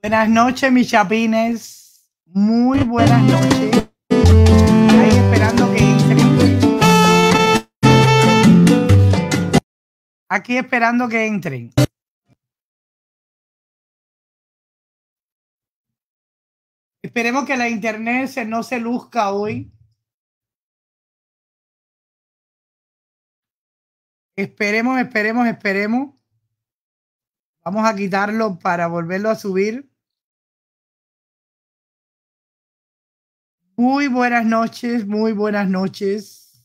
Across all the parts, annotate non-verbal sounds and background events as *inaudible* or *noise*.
Buenas noches, mis chapines. Muy buenas noches. Ahí esperando que entren. Aquí esperando que entren. Esperemos que la internet se, no se luzca hoy. Esperemos, esperemos, esperemos. Vamos a quitarlo para volverlo a subir. Muy buenas noches, muy buenas noches.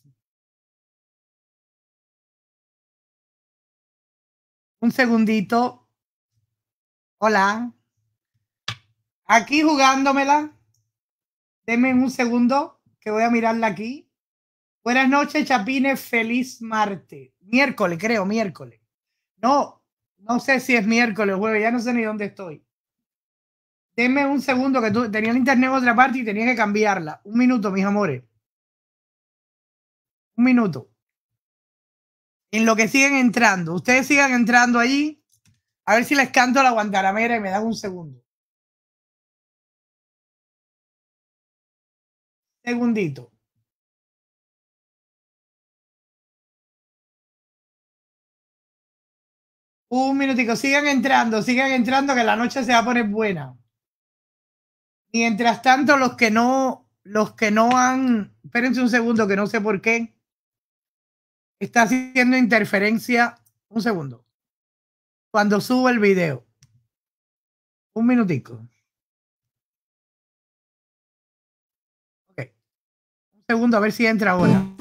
Un segundito. Hola. Aquí jugándomela. Denme un segundo que voy a mirarla aquí. Buenas noches, Chapines. Feliz martes. Miércoles, creo, miércoles. No, no sé si es miércoles, jueves, ya no sé ni dónde estoy. Denme un segundo que tú tenía el internet en otra parte y tenía que cambiarla. Un minuto, mis amores. Un minuto. En lo que siguen entrando. Ustedes sigan entrando allí. A ver si les canto la guantaramera y me dan un segundo. Segundito. Un minutico, sigan entrando, sigan entrando, que la noche se va a poner buena. Mientras tanto, los que no, los que no han, espérense un segundo, que no sé por qué, está haciendo interferencia. Un segundo. Cuando subo el video. Un minutico. Ok. Un segundo, a ver si entra ahora.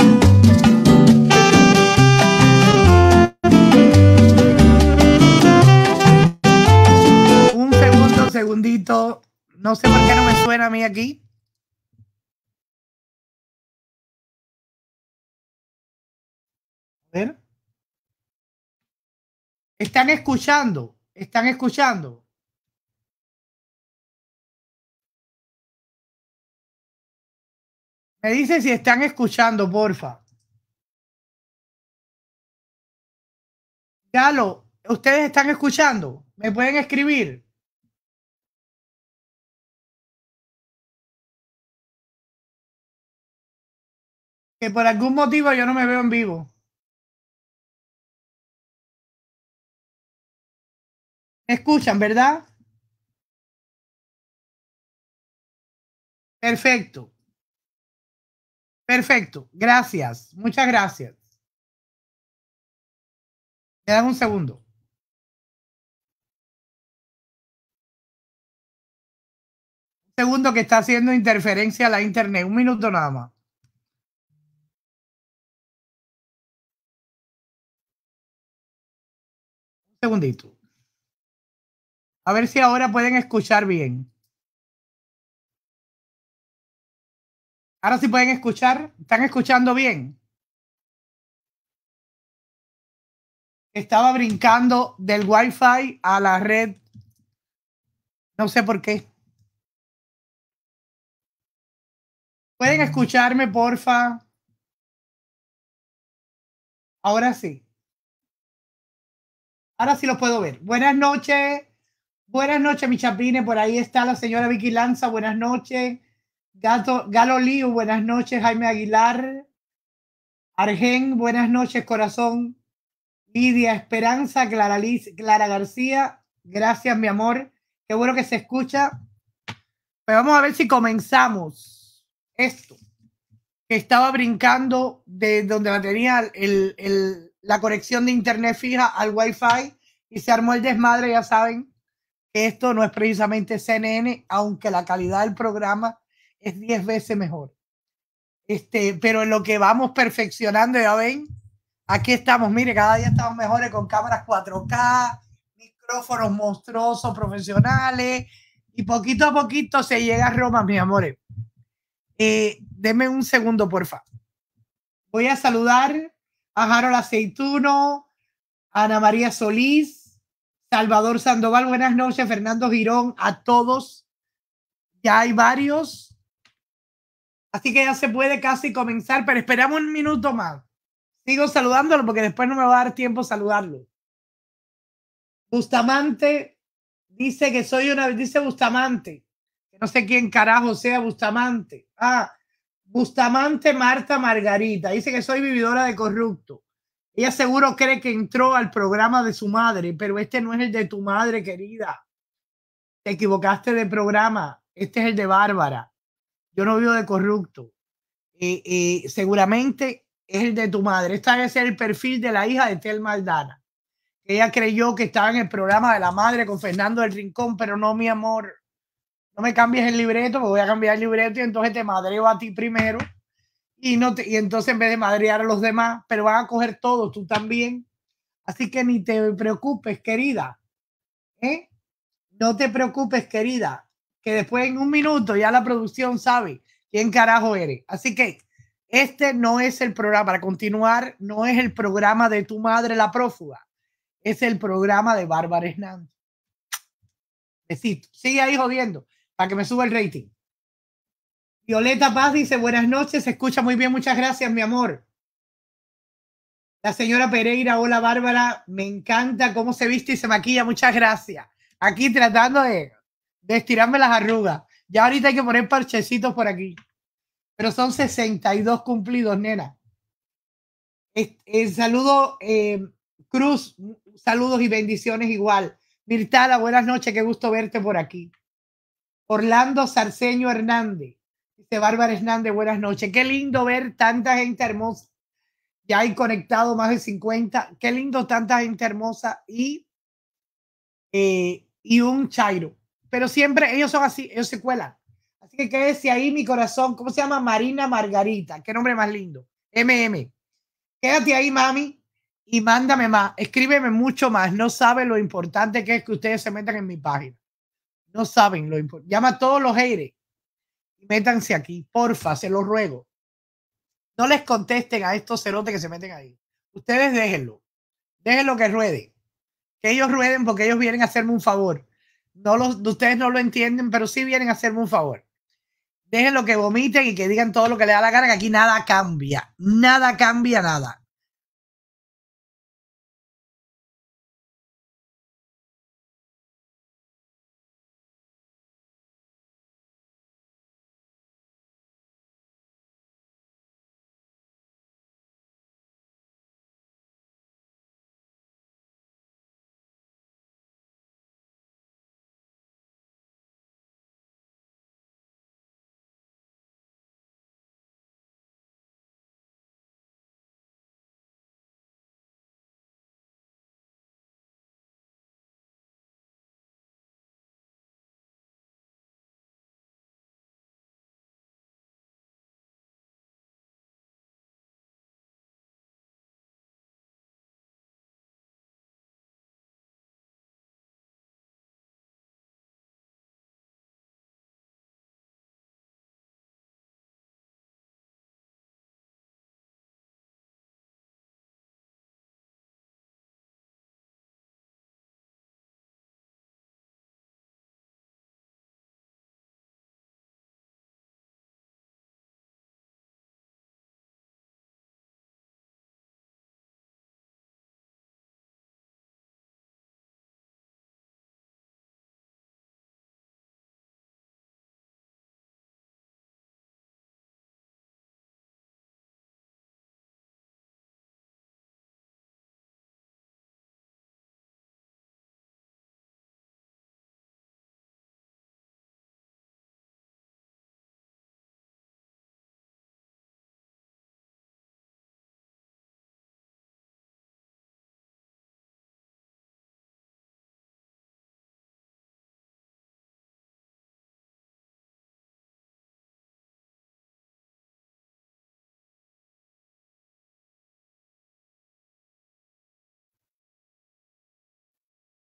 segundito. No sé por qué no me suena a mí aquí. A ver. Están escuchando, están escuchando. Me dice si están escuchando, porfa. Galo, ¿ustedes están escuchando? ¿Me pueden escribir? que por algún motivo yo no me veo en vivo. ¿Me escuchan, verdad? Perfecto. Perfecto. Gracias. Muchas gracias. Me dan un segundo. Un segundo que está haciendo interferencia a la internet. Un minuto nada más. segundito. A ver si ahora pueden escuchar bien. Ahora sí pueden escuchar. ¿Están escuchando bien? Estaba brincando del wifi a la red. No sé por qué. ¿Pueden escucharme, porfa? Ahora sí. Ahora sí lo puedo ver. Buenas noches. Buenas noches, mi Por ahí está la señora Vicky Lanza. Buenas noches. Gato, Galo Liu. Buenas noches, Jaime Aguilar. Argen. Buenas noches, corazón. Lidia Esperanza. Clara, Liz, Clara García. Gracias, mi amor. Qué bueno que se escucha. Pero pues vamos a ver si comenzamos esto. Que estaba brincando de donde la tenía el, el la conexión de internet fija al wifi y se armó el desmadre, ya saben que esto no es precisamente CNN, aunque la calidad del programa es 10 veces mejor. Este, pero en lo que vamos perfeccionando, ya ven, aquí estamos, mire, cada día estamos mejores con cámaras 4K, micrófonos monstruosos, profesionales, y poquito a poquito se llega a Roma, mis amores. Eh, deme un segundo, por favor. Voy a saludar a Harold Aceituno, Ana María Solís, Salvador Sandoval, buenas noches, Fernando Girón, a todos. Ya hay varios. Así que ya se puede casi comenzar, pero esperamos un minuto más. Sigo saludándolo porque después no me va a dar tiempo saludarlo. Bustamante dice que soy una, dice Bustamante, que no sé quién carajo sea Bustamante. Ah, Bustamante Marta Margarita. Dice que soy vividora de corrupto. Ella seguro cree que entró al programa de su madre, pero este no es el de tu madre, querida. Te equivocaste de programa. Este es el de Bárbara. Yo no vivo de corrupto. y eh, eh, seguramente es el de tu madre. Esta debe ser el perfil de la hija de Tel Maldana. Ella creyó que estaba en el programa de la madre con Fernando del Rincón, pero no, mi amor no me cambies el libreto, me voy a cambiar el libreto y entonces te madreo a ti primero y, no y entonces en vez de madrear a los demás, pero van a coger todos, tú también. Así que ni te preocupes, querida. ¿Eh? No te preocupes, querida, que después en un minuto ya la producción sabe quién carajo eres. Así que este no es el programa, para continuar, no es el programa de tu madre la prófuga, es el programa de Bárbara Hernández. Besito. Sigue ahí jodiendo para que me suba el rating. Violeta Paz dice, buenas noches, se escucha muy bien, muchas gracias, mi amor. La señora Pereira, hola Bárbara, me encanta cómo se viste y se maquilla, muchas gracias. Aquí tratando de, estirarme las arrugas. Ya ahorita hay que poner parchecitos por aquí. Pero son 62 cumplidos, nena. El, eh, saludo, eh, Cruz, saludos y bendiciones igual. Mirtala, buenas noches, qué gusto verte por aquí. Orlando Sarceño Hernández. Dice Bárbara Hernández, buenas noches. Qué lindo ver tanta gente hermosa. Ya hay conectado más de 50. Qué lindo tanta gente hermosa y, eh, y un chairo. Pero siempre ellos son así, ellos se cuelan. Así que quédese ahí mi corazón. ¿Cómo se llama? Marina Margarita. Qué nombre más lindo. MM. Quédate ahí, mami, y mándame más. Escríbeme mucho más. No sabe lo importante que es que ustedes se metan en mi página. No saben lo importante. Llama a todos los aires y métanse aquí, porfa, se los ruego. No les contesten a estos cerotes que se meten ahí. Ustedes déjenlo. Déjenlo que rueden. Que ellos rueden porque ellos vienen a hacerme un favor. No los, ustedes no lo entienden, pero sí vienen a hacerme un favor. Déjenlo que vomiten y que digan todo lo que les da la gana, que aquí nada cambia. Nada cambia, nada.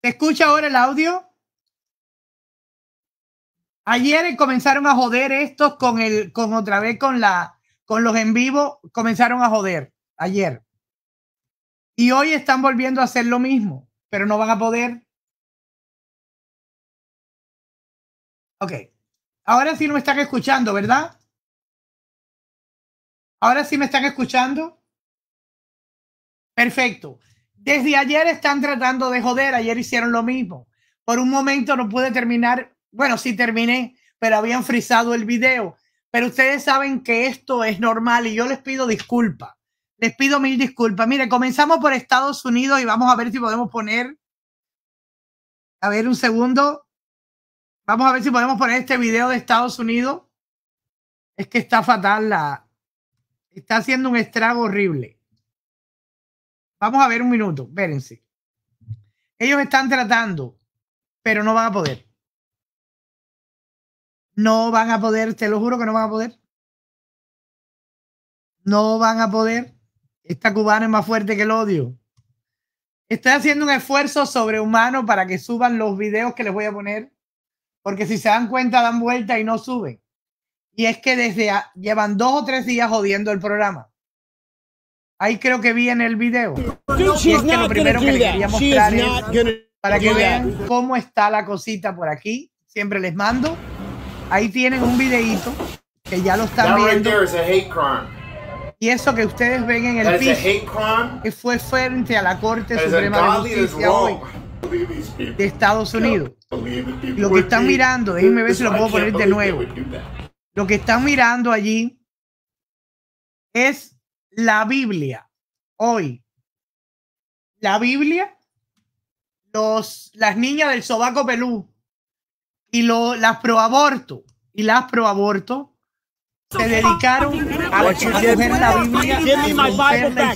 escucha ahora el audio? Ayer comenzaron a joder estos con el, con otra vez con la, con los en vivo, comenzaron a joder ayer. Y hoy están volviendo a hacer lo mismo, pero no van a poder. Ok. Ahora sí no me están escuchando, ¿verdad? Ahora sí me están escuchando. Perfecto. Desde ayer están tratando de joder, ayer hicieron lo mismo. Por un momento no pude terminar, bueno, sí terminé, pero habían frisado el video. Pero ustedes saben que esto es normal y yo les pido disculpas. Les pido mil disculpas. Mire, comenzamos por Estados Unidos y vamos a ver si podemos poner. A ver, un segundo. Vamos a ver si podemos poner este video de Estados Unidos. Es que está fatal la. Está haciendo un estrago horrible. Vamos a ver un minuto, vérense. Ellos están tratando, pero no van a poder. No van a poder, te lo juro que no van a poder. No van a poder. Esta cubana es más fuerte que el odio. Estoy haciendo un esfuerzo sobrehumano para que suban los videos que les voy a poner, porque si se dan cuenta dan vuelta y no suben. Y es que desde llevan dos o tres días jodiendo el programa. Ahí creo que vi en el video. primero que para que vean cómo está la cosita por aquí. Siempre les mando. Ahí tienen un videito que ya lo están viendo. Y eso que ustedes ven en el piso que fue frente a la Corte Suprema de Justicia de Estados Unidos. Lo que están mirando, déjenme ver si lo puedo poner de nuevo. Lo que están mirando allí es la Biblia, hoy, la Biblia, los, las niñas del sobaco pelú y lo, las proaborto y las proaborto se dedicaron a recoger la Biblia y romperla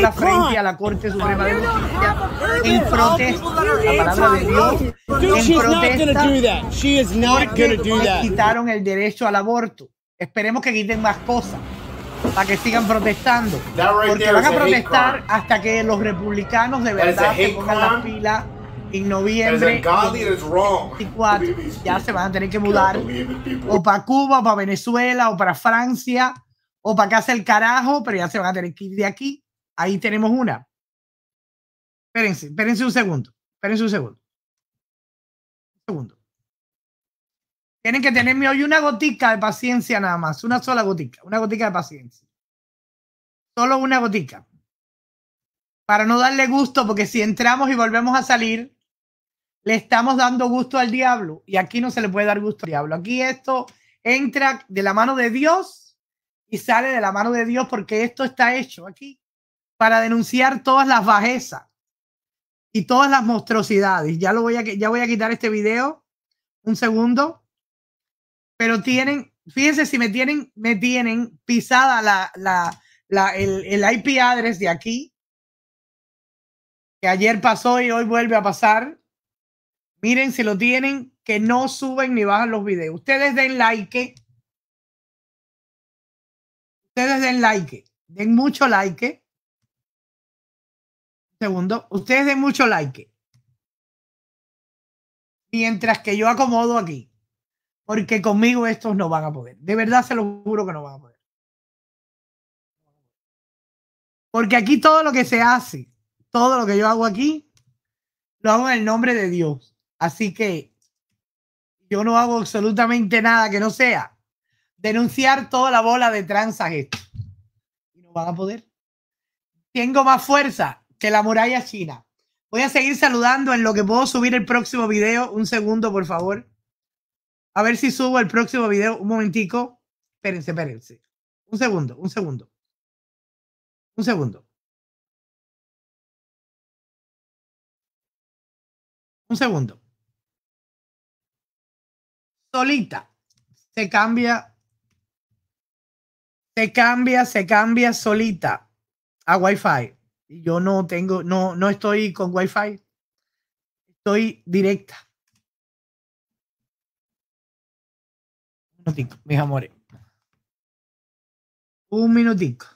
la frente a la Corte Suprema de Justicia en protesta la palabra de Dios en protesta porque quitaron el derecho al aborto esperemos que quiten más cosas para que sigan protestando. porque van a protestar hasta que los republicanos de verdad se pongan la pila en noviembre ya se van a tener que mudar o para Cuba, o para Venezuela, o para Francia, o para casa el carajo, pero ya se van a tener que ir de aquí. Ahí tenemos una. Espérense, espérense un segundo. Espérense un segundo. Un segundo. Tienen que tenerme hoy una gotica de paciencia nada más, una sola gotica, una gotica de paciencia. Solo una gotica. Para no darle gusto, porque si entramos y volvemos a salir, le estamos dando gusto al diablo. Y aquí no se le puede dar gusto al diablo. Aquí esto entra de la mano de Dios y sale de la mano de Dios porque esto está hecho aquí para denunciar todas las bajezas y todas las monstruosidades. Ya, lo voy, a, ya voy a quitar este video. Un segundo pero tienen, fíjense si me tienen, me tienen pisada la, la, la el, el, IP address de aquí, que ayer pasó y hoy vuelve a pasar. Miren si lo tienen, que no suben ni bajan los videos. Ustedes den like. Ustedes den like. Den mucho like. segundo. Ustedes den mucho like. Mientras que yo acomodo aquí. Porque conmigo estos no van a poder. De verdad se lo juro que no van a poder. Porque aquí todo lo que se hace, todo lo que yo hago aquí, lo hago en el nombre de Dios. Así que yo no hago absolutamente nada que no sea denunciar toda la bola de tranzas esto. Y no van a poder. Tengo más fuerza que la muralla china. Voy a seguir saludando en lo que puedo subir el próximo video. Un segundo, por favor. A ver si subo el próximo video. Un momentico. Espérense, espérense. Un segundo, un segundo. Un segundo. Un segundo. Solita. Se cambia. Se cambia, se cambia solita a Wi-Fi. Yo no tengo, no, no estoy con Wi-Fi. Estoy directa. minutico, mis amores. Un minutico.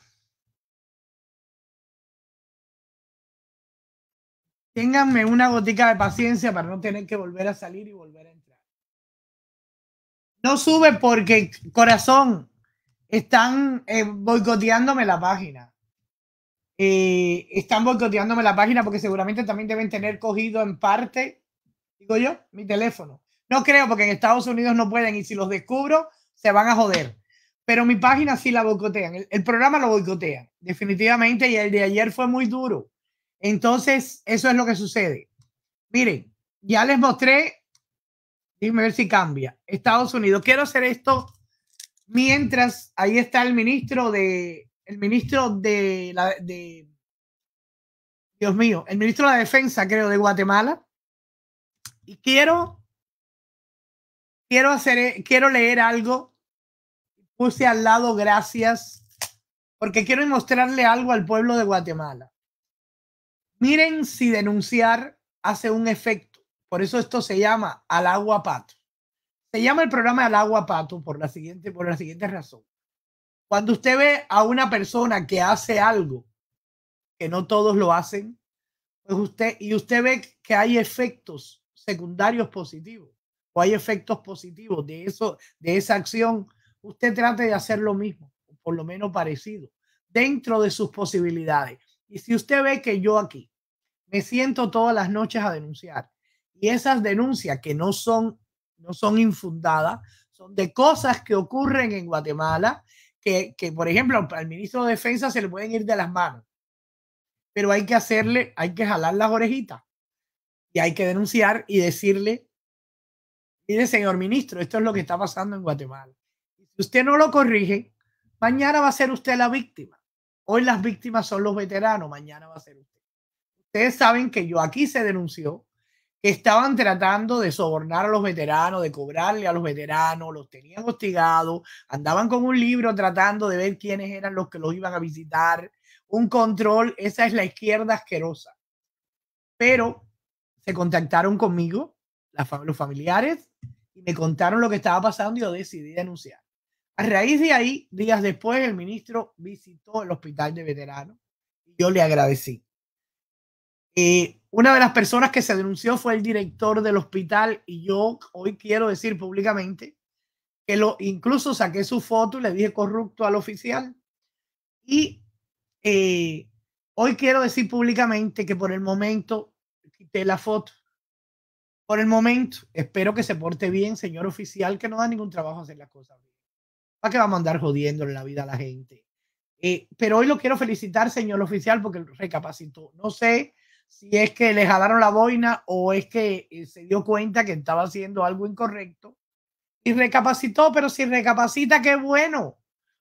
Ténganme una gotica de paciencia para no tener que volver a salir y volver a entrar. No sube porque, corazón, están eh, boicoteándome la página. Eh, están boicoteándome la página porque seguramente también deben tener cogido en parte, digo yo, mi teléfono. No creo, porque en Estados Unidos no pueden y si los descubro, se van a joder. Pero mi página sí la boicotean. El, programa lo boicotea, definitivamente, y el de ayer fue muy duro. Entonces, eso es lo que sucede. Miren, ya les mostré, a ver si cambia. Estados Unidos, quiero hacer esto mientras ahí está el ministro de, el ministro de, de Dios mío, el ministro de la Defensa, creo, de Guatemala. Y quiero quiero hacer, eh, quiero leer algo. Puse al lado gracias, porque quiero mostrarle algo al pueblo de Guatemala. Miren si denunciar hace un efecto. Por eso esto se llama al agua pato. Se llama el programa al agua pato por la siguiente, por la siguiente razón. Cuando usted ve a una persona que hace algo que no todos lo hacen, pues usted y usted ve que hay efectos secundarios positivos hay efectos positivos de, eso, de esa acción, usted trate de hacer lo mismo, por lo menos parecido, dentro de sus posibilidades. Y si usted ve que yo aquí me siento todas las noches a denunciar y esas denuncias que no son, no son infundadas, son de cosas que ocurren en Guatemala, que, que por ejemplo al ministro de Defensa se le pueden ir de las manos, pero hay que hacerle, hay que jalar las orejitas y hay que denunciar y decirle Mire, señor ministro, esto es lo que está pasando en Guatemala. Si usted no lo corrige, mañana va a ser usted la víctima. Hoy las víctimas son los veteranos, mañana va a ser usted. Ustedes saben que yo aquí se denunció que estaban tratando de sobornar a los veteranos, de cobrarle a los veteranos, los tenían hostigados, andaban con un libro tratando de ver quiénes eran los que los iban a visitar. Un control, esa es la izquierda asquerosa. Pero se contactaron conmigo, la, los familiares, me contaron lo que estaba pasando y yo decidí denunciar. A raíz de ahí, días después, el ministro visitó el hospital de veteranos y yo le agradecí. Eh, una de las personas que se denunció fue el director del hospital y yo hoy quiero decir públicamente que lo, incluso saqué su foto y le dije corrupto al oficial. Y eh, hoy quiero decir públicamente que por el momento quité la foto por el momento. Espero que se porte bien, señor oficial, que no da ningún trabajo hacer las cosas bien. ¿Para qué vamos a andar en la vida a la gente? Eh, pero hoy lo quiero felicitar, señor oficial, porque recapacitó. No sé si es que le jalaron la boina o es que eh, se dio cuenta que estaba haciendo algo incorrecto y recapacitó, pero si recapacita, qué bueno,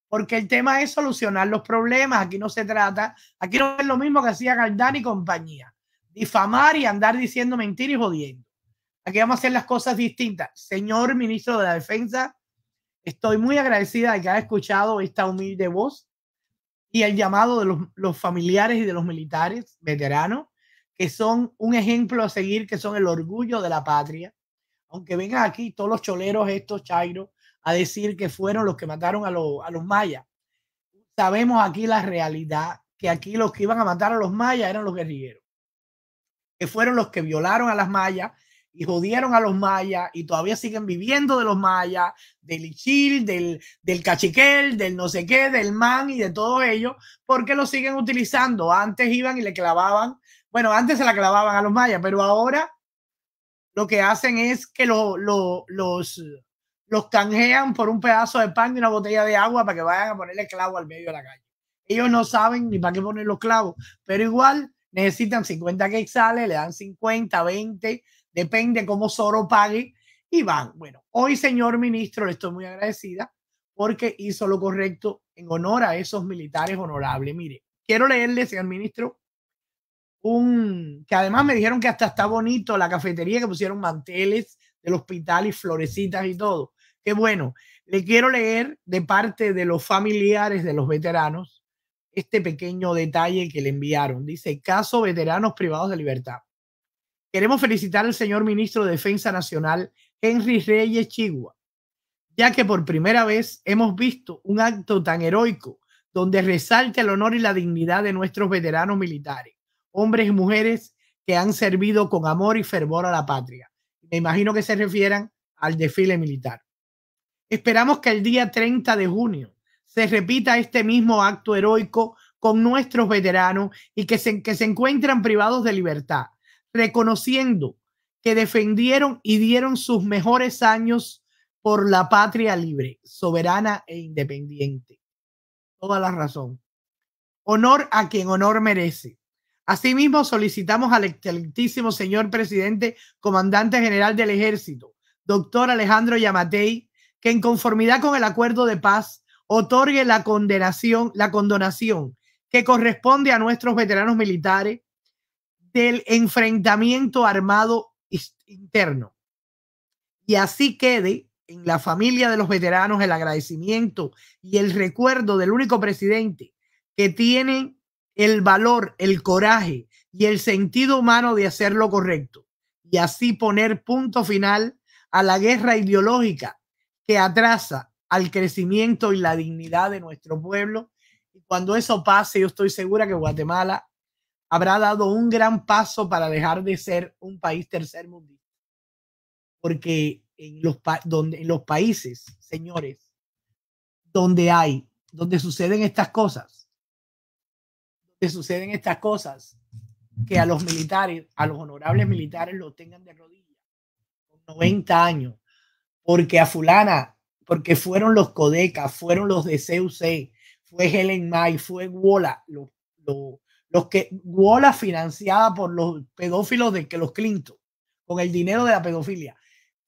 porque el tema es solucionar los problemas. Aquí no se trata, aquí no es lo mismo que hacía Galdán y compañía, difamar y andar diciendo mentiras y jodiendo. Aquí vamos a hacer las cosas distintas. Señor ministro de la Defensa, estoy muy agradecida de que haya escuchado esta humilde voz y el llamado de los, familiares y de los militares veteranos, que son un ejemplo a seguir, que son el orgullo de la patria. Aunque vengan aquí todos los choleros, estos Chairo, a decir que fueron los que mataron a, a los mayas. Sabemos aquí la realidad, que aquí los que iban a matar a los mayas eran los guerrilleros, que fueron los que violaron a las mayas y jodieron a los mayas y todavía siguen viviendo de los mayas, del Ichil, del, cachiquel, del no sé qué, del man y de todo ello, porque lo siguen utilizando. Antes iban y le clavaban, bueno, antes se la clavaban a los mayas, pero ahora lo que hacen es que los, los canjean por un pedazo de pan y una botella de agua para que vayan a ponerle clavo al medio de la calle. Ellos no saben ni para qué poner los clavos, pero igual necesitan 50 sale le dan 50, 20, depende cómo Soro pague y van. Bueno, hoy, señor ministro, le estoy muy agradecida porque hizo lo correcto en honor a esos militares honorables. Mire, quiero leerle, señor ministro, un que además me dijeron que hasta está bonito la cafetería que pusieron manteles del hospital y florecitas y todo. Qué bueno. Le quiero leer de parte de los familiares de los veteranos este pequeño detalle que le enviaron. Dice, caso veteranos privados de libertad. Queremos felicitar al señor ministro de Defensa Nacional, Henry Reyes Chigua, ya que por primera vez hemos visto un acto tan heroico donde resalta el honor y la dignidad de nuestros veteranos militares, hombres y mujeres que han servido con amor y fervor a la patria. Me imagino que se refieran al desfile militar. Esperamos que el día 30 de junio se repita este mismo acto heroico con nuestros veteranos y que se, que se encuentran privados de libertad, reconociendo que defendieron y dieron sus mejores años por la patria libre, soberana e independiente. Toda la razón. Honor a quien honor merece. Asimismo, solicitamos al excelentísimo señor presidente, comandante general del ejército, doctor Alejandro Yamatei, que en conformidad con el acuerdo de paz otorgue la condenación, la condonación que corresponde a nuestros veteranos militares del enfrentamiento armado interno. Y así quede en la familia de los veteranos el agradecimiento y el recuerdo del único presidente que tiene el valor, el coraje y el sentido humano de hacer lo correcto y así poner punto final a la guerra ideológica que atrasa al crecimiento y la dignidad de nuestro pueblo. Y cuando eso pase, yo estoy segura que Guatemala habrá dado un gran paso para dejar de ser un país tercer mundo. Porque en los, donde, los países, señores, donde hay, donde suceden estas cosas, donde suceden estas cosas, que a los militares, a los honorables militares lo tengan de rodillas con 90 años, porque a fulana, porque fueron los Codeca, fueron los de CUC, fue Helen May, fue Wola, los, los los que Wola financiada por los pedófilos de que los Clinton, con el dinero de la pedofilia,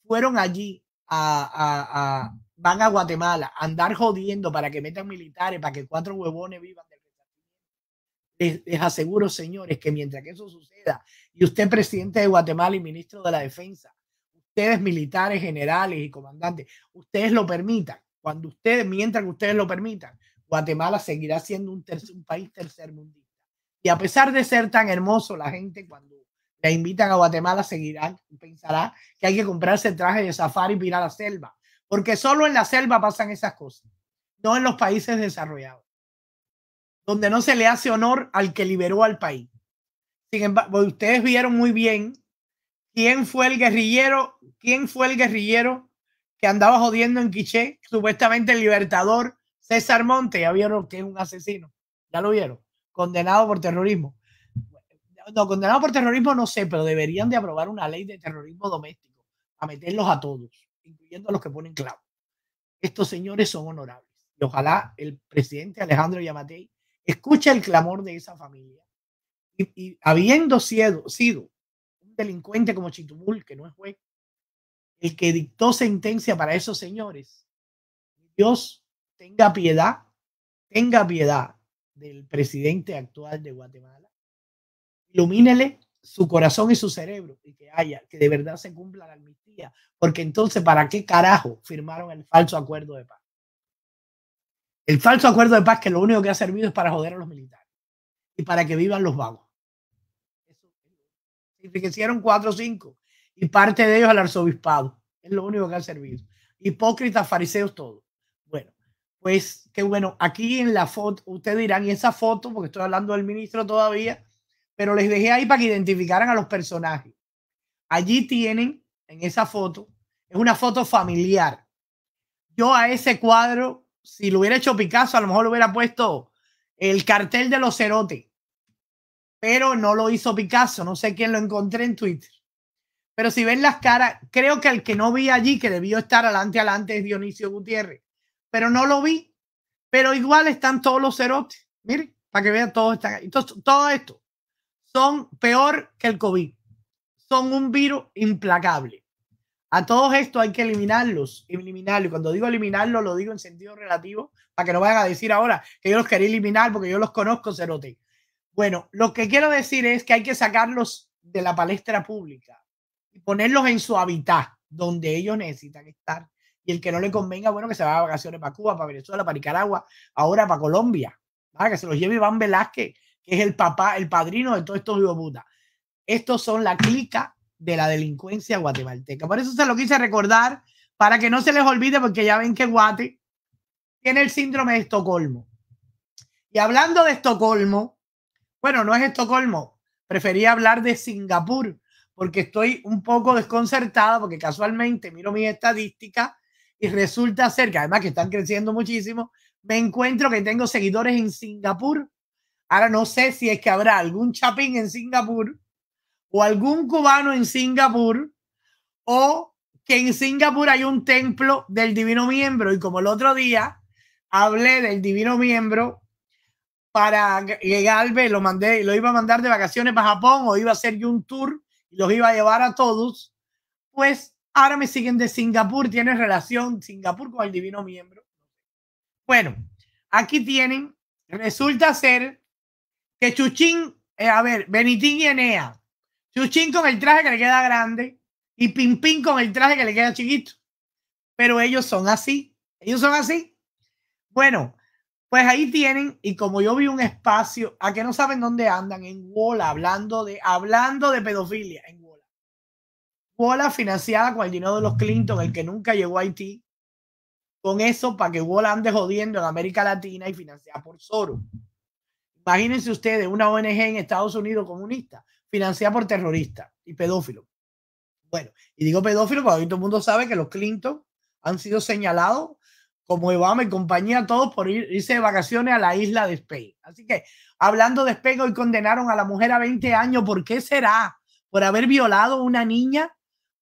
fueron allí a, van a Guatemala a andar jodiendo para que metan militares, para que cuatro huevones vivan del les, les aseguro, señores, que mientras que eso suceda, y usted, presidente de Guatemala y ministro de la Defensa, ustedes, militares, generales y comandantes, ustedes lo permitan, cuando ustedes, mientras que ustedes lo permitan, Guatemala seguirá siendo un, país tercer mundial. Y a pesar de ser tan hermoso, la gente cuando la invitan a Guatemala seguirá, pensará que hay que comprarse el traje de safari y ir a la selva. Porque solo en la selva pasan esas cosas, no en los países desarrollados, donde no se le hace honor al que liberó al país. Sin embargo, pues, ustedes vieron muy bien quién fue el guerrillero, quién fue el guerrillero que andaba jodiendo en Quiché, supuestamente el libertador César Monte. Ya vieron que es un asesino, ya lo vieron condenado por terrorismo. No, condenado por terrorismo no sé, pero deberían de aprobar una ley de terrorismo doméstico, a meterlos a todos, incluyendo a los que ponen clavos Estos señores son honorables. Y ojalá el presidente Alejandro Yamatei escuche el clamor de esa familia. Y, y habiendo sido, sido un delincuente como Chitumul, que no es juez, el que dictó sentencia para esos señores, Dios tenga piedad, tenga piedad del presidente actual de Guatemala. Ilumínele su corazón y su cerebro y que haya, que de verdad se cumpla la amnistía, porque entonces, ¿para qué carajo firmaron el falso acuerdo de paz? El falso acuerdo de paz que lo único que ha servido es para joder a los militares y para que vivan los vagos. enriquecieron cuatro o cinco y parte de ellos al arzobispado. Es lo único que ha servido. Hipócritas, fariseos, todos pues que bueno, aquí en la foto, ustedes dirán, y esa foto, porque estoy hablando del ministro todavía, pero les dejé ahí para que identificaran a los personajes. Allí tienen, en esa foto, es una foto familiar. Yo a ese cuadro, si lo hubiera hecho Picasso, a lo mejor le hubiera puesto el cartel de los cerotes, pero no lo hizo Picasso, no sé quién lo encontré en Twitter. Pero si ven las caras, creo que el que no vi allí, que debió estar adelante, adelante, es Dionisio Gutiérrez pero no lo vi. Pero igual están todos los cerotes. Miren, para que vean, todos están todo esto son peor que el COVID. Son un virus implacable. A todos esto hay que eliminarlos, eliminarlos. Y cuando digo eliminarlos, lo digo en sentido relativo, para que no vayan a decir ahora que yo los quería eliminar porque yo los conozco, cerote. Bueno, lo que quiero decir es que hay que sacarlos de la palestra pública y ponerlos en su hábitat, donde ellos necesitan estar y el que no le convenga, bueno, que se vaya a vacaciones para Cuba, para Venezuela, para Nicaragua, ahora para Colombia. para Que se los lleve Iván Velázquez, que es el papá, el padrino de todos estos puta. Estos son la clica de la delincuencia guatemalteca. Por eso se lo quise recordar, para que no se les olvide, porque ya ven que Guate tiene el síndrome de Estocolmo. Y hablando de Estocolmo, bueno, no es Estocolmo, prefería hablar de Singapur, porque estoy un poco desconcertada, porque casualmente miro mis estadísticas y resulta ser que además que están creciendo muchísimo, me encuentro que tengo seguidores en Singapur. Ahora no sé si es que habrá algún chapín en Singapur o algún cubano en Singapur o que en Singapur hay un templo del divino miembro y como el otro día hablé del divino miembro para llegar. ve lo mandé, y lo iba a mandar de vacaciones para Japón o iba a hacer un tour y los iba a llevar a todos, pues Ahora me siguen de Singapur, tiene relación Singapur con el divino miembro. Bueno, aquí tienen, resulta ser que Chuchín, eh, a ver, Benitín y Enea, Chuchín con el traje que le queda grande y Pimpín con el traje que le queda chiquito. Pero ellos son así, ellos son así. Bueno, pues ahí tienen, y como yo vi un espacio, a que no saben dónde andan, en Wola, hablando de, hablando de pedofilia, en Bola financiada con el dinero de los Clinton, el que nunca llegó a Haití, con eso para que Bola ande jodiendo en América Latina y financiada por Soros. Imagínense ustedes una ONG en Estados Unidos comunista, financiada por terroristas y pedófilos. Bueno, y digo pedófilo porque todo el mundo sabe que los Clinton han sido señalados como Obama y compañía, todos por irse de vacaciones a la isla de Spain. Así que, hablando de Spain, hoy condenaron a la mujer a 20 años. ¿Por qué será? ¿Por haber violado a una niña?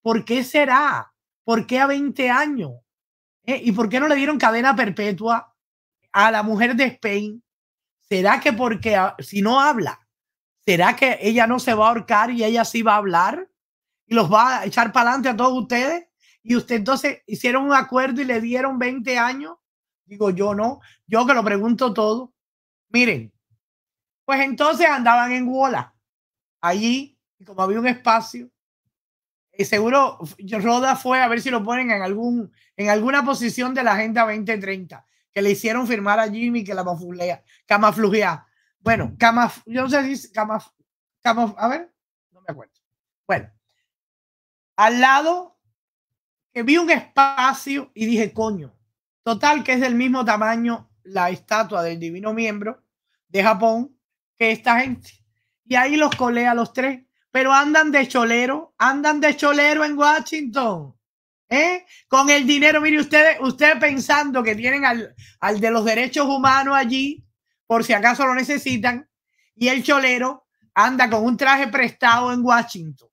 ¿Por qué será? ¿Por qué a 20 años? ¿Eh? ¿Y por qué no le dieron cadena perpetua a la mujer de Spain? ¿Será que porque si no habla, será que ella no se va a ahorcar y ella sí va a hablar? ¿Y los va a echar para adelante a todos ustedes? ¿Y usted entonces hicieron un acuerdo y le dieron 20 años? Digo yo no, yo que lo pregunto todo. Miren, pues entonces andaban en Wola, allí, y como había un espacio, y seguro Roda fue a ver si lo ponen en, algún, en alguna posición de la Agenda 2030, que le hicieron firmar a Jimmy que la mafulea, camaflujea. Bueno, camaf, yo no sé si a ver, no me acuerdo. Bueno, al lado que vi un espacio y dije, coño, total que es del mismo tamaño la estatua del divino miembro de Japón que esta gente. Y ahí los colé a los tres pero andan de cholero, andan de cholero en Washington. ¿Eh? Con el dinero, mire ustedes, ustedes pensando que tienen al, de los derechos humanos allí, por si acaso lo necesitan, y el cholero anda con un traje prestado en Washington,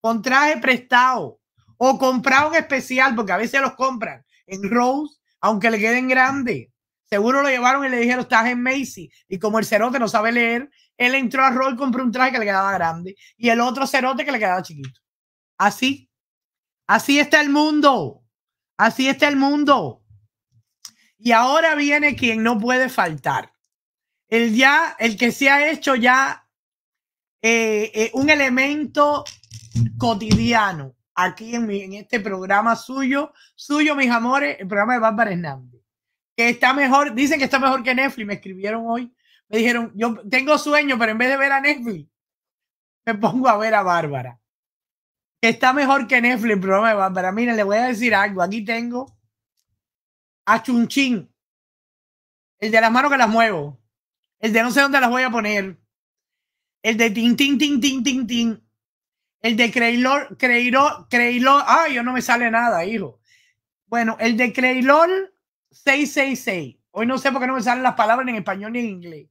con traje prestado o comprado en especial, porque a veces los compran en Rose, aunque le queden grandes. Seguro lo llevaron y le dijeron, estás en Macy. Y como el cerote no sabe leer, él entró a rol, compró un traje que le quedaba grande y el otro cerote que le quedaba chiquito. Así. Así está el mundo. Así está el mundo. Y ahora viene quien no puede faltar. El ya, el que se ha hecho ya eh, eh, un elemento cotidiano aquí en, en, este programa suyo, suyo, mis amores, el programa de Bárbara Hernández, que está mejor, dicen que está mejor que Netflix, me escribieron hoy me dijeron, yo tengo sueño, pero en vez de ver a Netflix, me pongo a ver a Bárbara. que Está mejor que Netflix pero para mí Bárbara. Mira, le voy a decir algo. Aquí tengo a Chunchín. El de las manos que las muevo. El de no sé dónde las voy a poner. El de tin, tin, tin, tin, tin, tin. El de Creilor, Creilor, Creilor. Ay, yo no me sale nada, hijo. Bueno, el de Creilor 666. Hoy no sé por qué no me salen las palabras en español ni en inglés.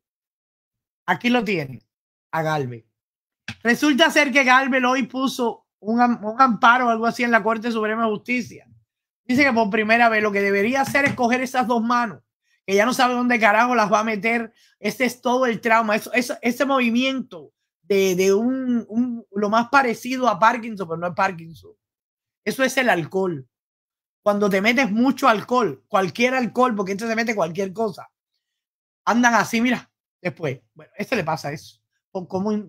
Aquí lo tiene, a Galve. Resulta ser que Galve hoy puso un, amparo o algo así en la Corte Suprema de Justicia. Dice que por primera vez lo que debería hacer es coger esas dos manos, que ya no sabe dónde carajo las va a meter. Ese es todo el trauma, eso, ese movimiento de, un, lo más parecido a Parkinson, pero no es Parkinson. Eso es el alcohol. Cuando te metes mucho alcohol, cualquier alcohol, porque entonces se mete cualquier cosa, andan así, mira, después. Bueno, este le pasa eso. Por,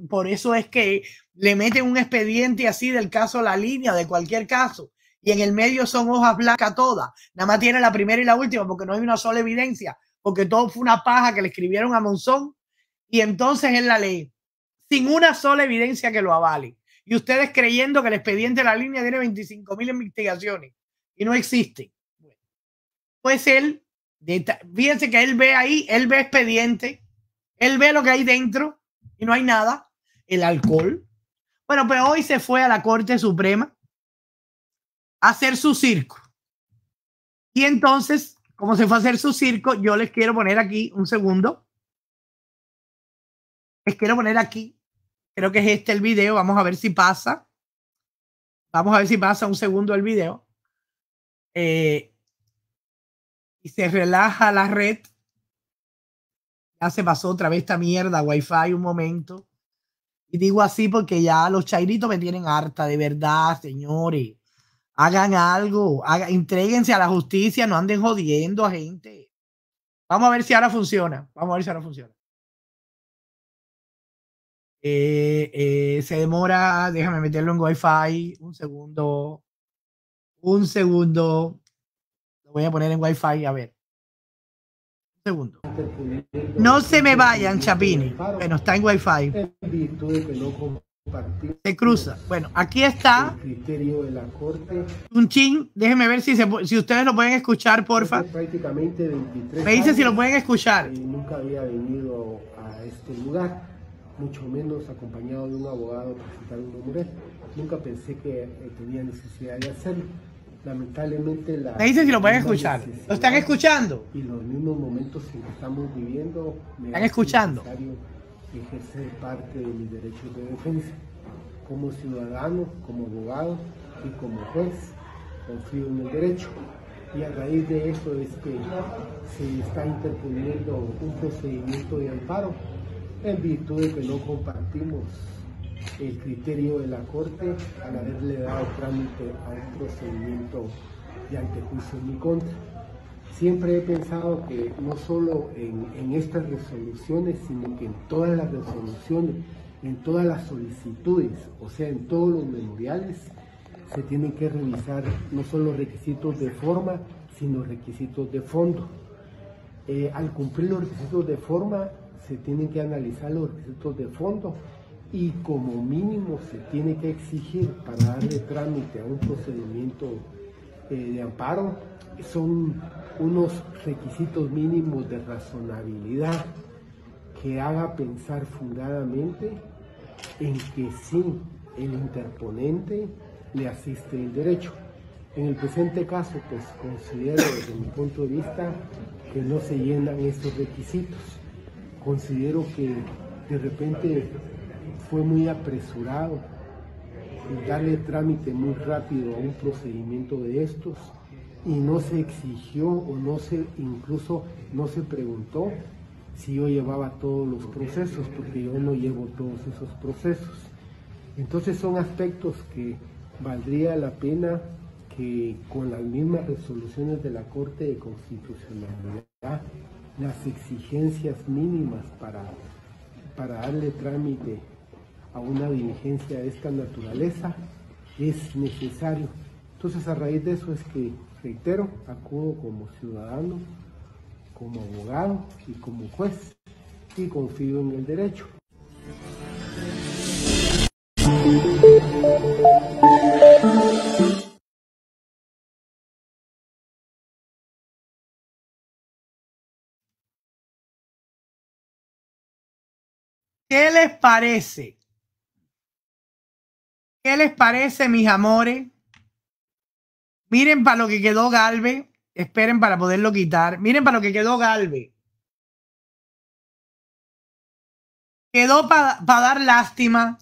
por eso es que le meten un expediente así del caso la línea, de cualquier caso, y en el medio son hojas blancas todas. Nada más tiene la primera y la última porque no hay una sola evidencia, porque todo fue una paja que le escribieron a Monzón y entonces él la ley, sin una sola evidencia que lo avale. Y ustedes creyendo que el expediente de la línea tiene 25 mil investigaciones y no existe. Pues él, fíjense que él ve ahí, él ve expediente él ve lo que hay dentro y no hay nada, el alcohol. Bueno, pero hoy se fue a la Corte Suprema a hacer su circo. Y entonces, como se fue a hacer su circo, yo les quiero poner aquí un segundo. Les quiero poner aquí. Creo que es este el video. Vamos a ver si pasa. Vamos a ver si pasa un segundo el video. Eh, y se relaja la red ya se pasó otra vez esta mierda, wifi un momento. Y digo así porque ya los chairitos me tienen harta, de verdad, señores. Hagan algo, hagan, a la justicia, no anden jodiendo a gente. Vamos a ver si ahora funciona. Vamos a ver si ahora funciona. Eh, eh, se demora, déjame meterlo en Wi-Fi. Un segundo. Un segundo. Lo voy a poner en Wi-Fi, a ver segundo. No se me vayan, Chapini. Bueno, está en Wi-Fi. Se cruza. Bueno, aquí está. Un chin. Déjenme ver si, si ustedes lo pueden escuchar, porfa. Me dice si lo pueden escuchar. Nunca había venido a este lugar mucho menos acompañado de un abogado para citar un mujer. Nunca pensé que eh, tenía necesidad de hacerlo lamentablemente la... Me dicen si lo pueden escuchar. ¿Lo están escuchando? Y los mismos momentos que estamos viviendo... Me ¿Están escuchando? Ejercer parte de mis derechos de defensa. Como ciudadano, como abogado y como juez, confío en el derecho. Y a raíz de eso es que se está interponiendo un procedimiento de amparo en virtud de que no compartimos el criterio de la Corte al haberle dado trámite a un procedimiento de antejuicio en mi contra. Siempre he pensado que no solo en, estas resoluciones, sino que en todas las resoluciones, en todas las solicitudes, o sea, en todos los memoriales, se tienen que revisar no solo requisitos de forma, sino requisitos de fondo. Eh, al cumplir los requisitos de forma, se tienen que analizar los requisitos de fondo y como mínimo se tiene que exigir para darle trámite a un procedimiento eh, de amparo son unos requisitos mínimos de razonabilidad que haga pensar fundadamente en que sí, el interponente le asiste el derecho. En el presente caso, pues considero desde mi punto de vista que no se llenan estos requisitos. Considero que de repente fue muy apresurado darle trámite muy rápido a un procedimiento de estos y no se exigió o no se incluso no se preguntó si yo llevaba todos los procesos porque yo no llevo todos esos procesos. Entonces son aspectos que valdría la pena que con las mismas resoluciones de la Corte de Constitucionalidad las exigencias mínimas para, para darle trámite a una diligencia de esta naturaleza es necesario. Entonces a raíz de eso es que, reitero, acudo como ciudadano, como abogado y como juez y confío en el derecho. ¿Qué les parece ¿Qué les parece, mis amores? Miren para lo que quedó Galve. Esperen para poderlo quitar. Miren para lo que quedó Galve. Quedó para dar lástima.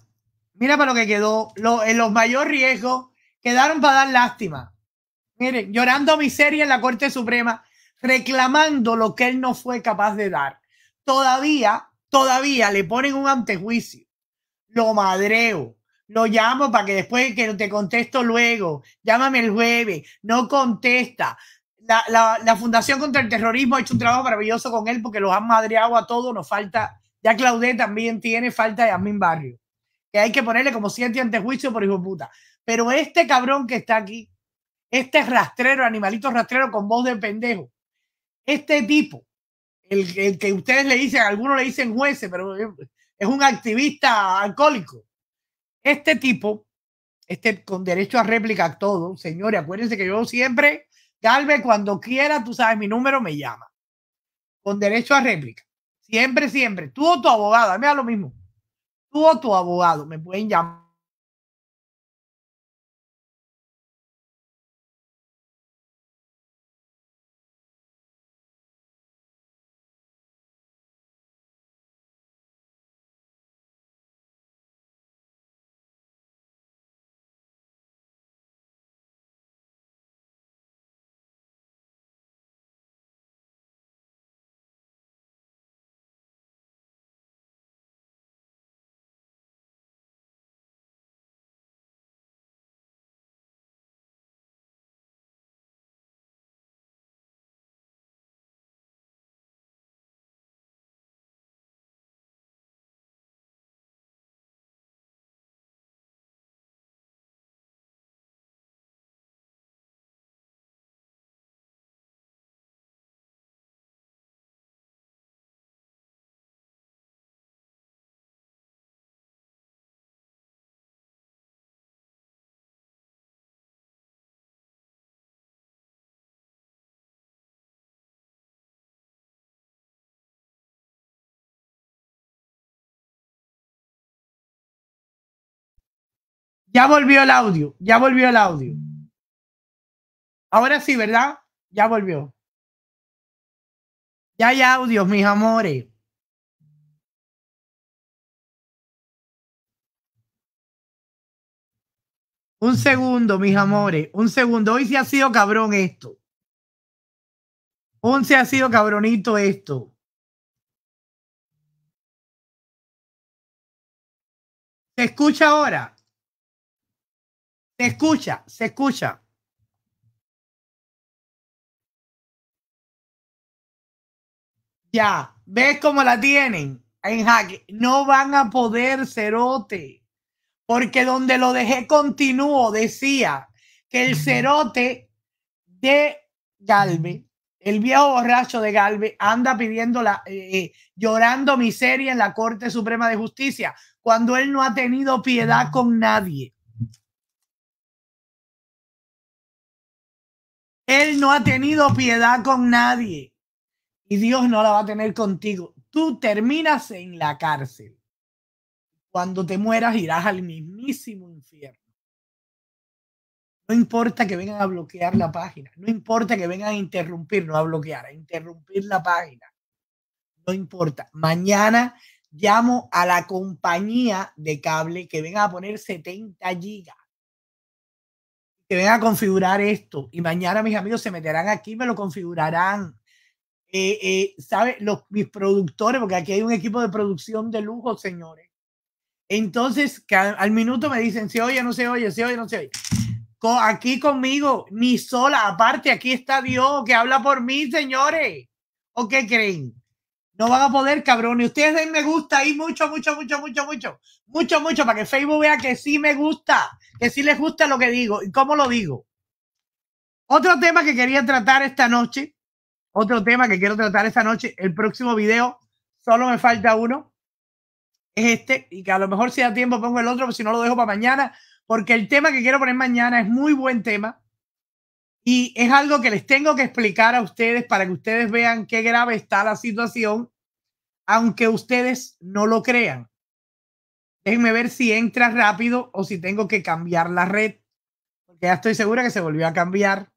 Mira para lo que quedó. en los mayores riesgos quedaron para dar lástima. Miren, llorando miseria en la Corte Suprema, reclamando lo que él no fue capaz de dar. Todavía, todavía le ponen un antejuicio. Lo madreo lo llamo para que después que te contesto luego, llámame el jueves, no contesta. La, Fundación contra el Terrorismo ha hecho un trabajo maravilloso con él porque los han madreado a todos, nos falta, ya Claudette también tiene falta de Amin Barrio, que hay que ponerle como siete juicio por hijo de puta. Pero este cabrón que está aquí, este rastrero, animalito rastrero con voz de pendejo, este tipo, el, el que ustedes le dicen, algunos le dicen jueces, pero es un activista alcohólico este tipo, este con derecho a réplica todo, señores, acuérdense que yo siempre, tal vez cuando quiera, tú sabes, mi número me llama. Con derecho a réplica. Siempre, siempre. Tú o tu abogado, a me da lo mismo. Tú o tu abogado me pueden llamar Ya volvió el audio, ya volvió el audio. Ahora sí, ¿verdad? Ya volvió. Ya hay audio, mis amores. Un segundo, mis amores. Un segundo. Hoy se ha sido cabrón esto. Hoy se ha sido cabronito esto. ¿Se escucha ahora? Se escucha, se escucha. Ya, ¿ves cómo la tienen? En jaque. No van a poder, cerote. Porque donde lo dejé continuo decía que el cerote de Galve, el viejo borracho de Galve, anda pidiendo la, eh, eh, llorando miseria en la Corte Suprema de Justicia, cuando él no ha tenido piedad con nadie. Él no ha tenido piedad con nadie y Dios no la va a tener contigo. Tú terminas en la cárcel. Cuando te mueras irás al mismísimo infierno. No importa que vengan a bloquear la página, no importa que vengan a interrumpir, no a bloquear, a interrumpir la página. No importa. Mañana llamo a la compañía de cable que venga a poner 70 gigas que ven a configurar esto y mañana mis amigos se meterán aquí me lo configurarán. Eh, eh, ¿Sabe? Los, mis productores, porque aquí hay un equipo de producción de lujo, señores. Entonces, al, minuto me dicen, se oye, no se oye, se oye, no se oye. aquí conmigo, ni sola, aparte, aquí está Dios que habla por mí, señores. ¿O qué creen? No van a poder, cabrón. Y ustedes den me gusta ahí mucho, mucho, mucho, mucho, mucho. Mucho, mucho, para que Facebook vea que sí me gusta, que sí les gusta lo que digo y cómo lo digo. Otro tema que quería tratar esta noche, otro tema que quiero tratar esta noche, el próximo video, solo me falta uno, es este, y que a lo mejor si da tiempo pongo el otro, pues si no lo dejo para mañana, porque el tema que quiero poner mañana es muy buen tema. Y es algo que les tengo que explicar a ustedes para que ustedes vean qué grave está la situación, aunque ustedes no lo crean. Déjenme ver si entra rápido o si tengo que cambiar la red, porque ya estoy segura que se volvió a cambiar.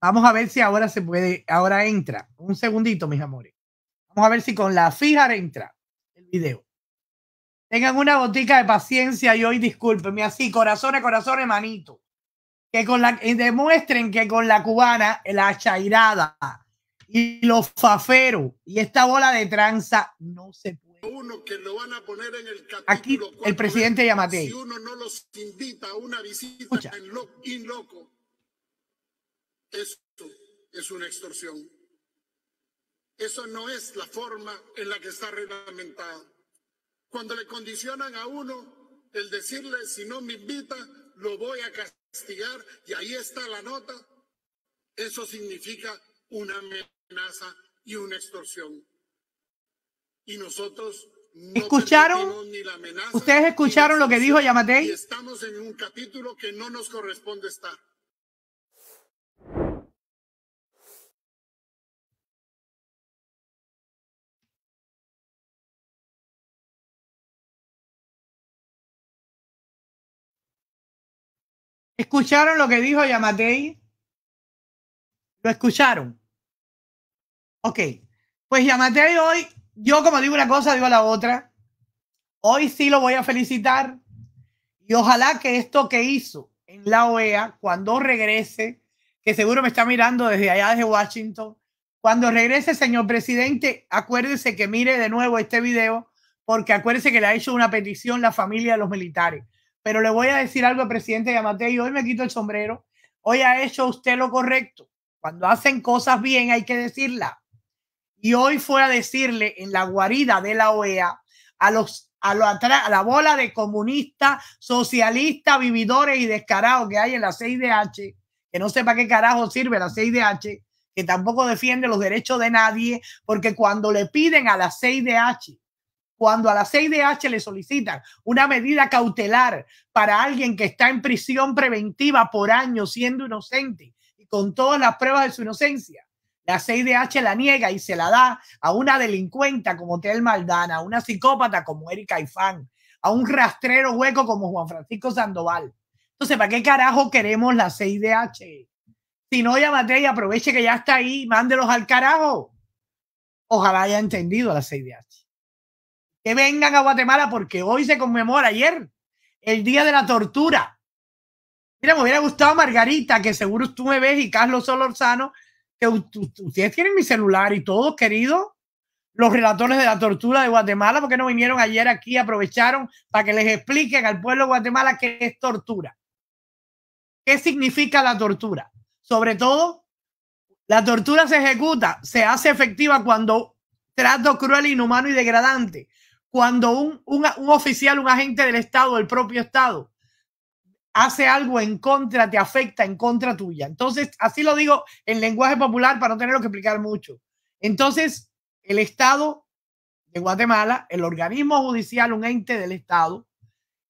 Vamos a ver si ahora se puede, ahora entra. Un segundito, mis amores. Vamos a ver si con la fija entra el video. Tengan una botica de paciencia y hoy discúlpenme así, corazones, corazones, manito que con la y eh, demuestren que con la cubana, la chairada y los faferos y esta bola de tranza no se puede. Uno que lo van a poner en el Aquí el presidente Yamate. Si uno no los invita a una visita en loco, eso es una extorsión. Eso no es la forma en la que está reglamentado. Cuando le condicionan a uno el decirle si no me invita, lo voy a castigar y ahí está la nota. Eso significa una amenaza y una extorsión. Y nosotros escucharon ni la amenaza, ustedes escucharon lo que dijo Yamatei. Y estamos en un capítulo que no nos corresponde estar. ¿Escucharon lo que dijo Yamatei? ¿Lo escucharon? Ok, pues Yamatei hoy, yo como digo una cosa, digo la otra. Hoy sí lo voy a felicitar y ojalá que esto que hizo en la OEA, cuando regrese, que seguro me está mirando desde allá, desde Washington, cuando regrese, señor presidente, acuérdese que mire de nuevo este video, porque acuérdese que le ha hecho una petición la familia de los militares. Pero le voy a decir algo al presidente Yamate y hoy me quito el sombrero. Hoy ha hecho usted lo correcto. Cuando hacen cosas bien hay que decirla. Y hoy fue a decirle en la guarida de la OEA a los a, a la bola de comunistas, socialistas, vividores y descarados que hay en la 6 que no sepa qué carajo sirve la 6DH, que tampoco defiende los derechos de nadie, porque cuando le piden a la 6 cuando a la CIDH le solicitan una medida cautelar para alguien que está en prisión preventiva por años siendo inocente y con todas las pruebas de su inocencia, la CIDH la niega y se la da a una delincuenta como Tel Maldana, a una psicópata como Erika Ifán, a un rastrero hueco como Juan Francisco Sandoval. Entonces, ¿para qué carajo queremos la CIDH? Si no, llámate y aproveche que ya está ahí, mándelos al carajo. Ojalá haya entendido la CIDH que vengan a Guatemala porque hoy se conmemora ayer el Día de la Tortura. Mira, me hubiera gustado Margarita, que seguro tú me ves, y Carlos Solorzano, que ustedes tienen mi celular y todos, queridos, los relatores de la tortura de Guatemala, porque no vinieron ayer aquí, aprovecharon para que les expliquen al pueblo de Guatemala qué es tortura. ¿Qué significa la tortura? Sobre todo, la tortura se ejecuta, se hace efectiva cuando trato cruel, inhumano y degradante cuando un, oficial, un agente del Estado, el propio Estado, hace algo en contra, te afecta en contra tuya. Entonces, así lo digo en lenguaje popular para no tenerlo que explicar mucho. Entonces, el Estado de Guatemala, el organismo judicial, un ente del Estado,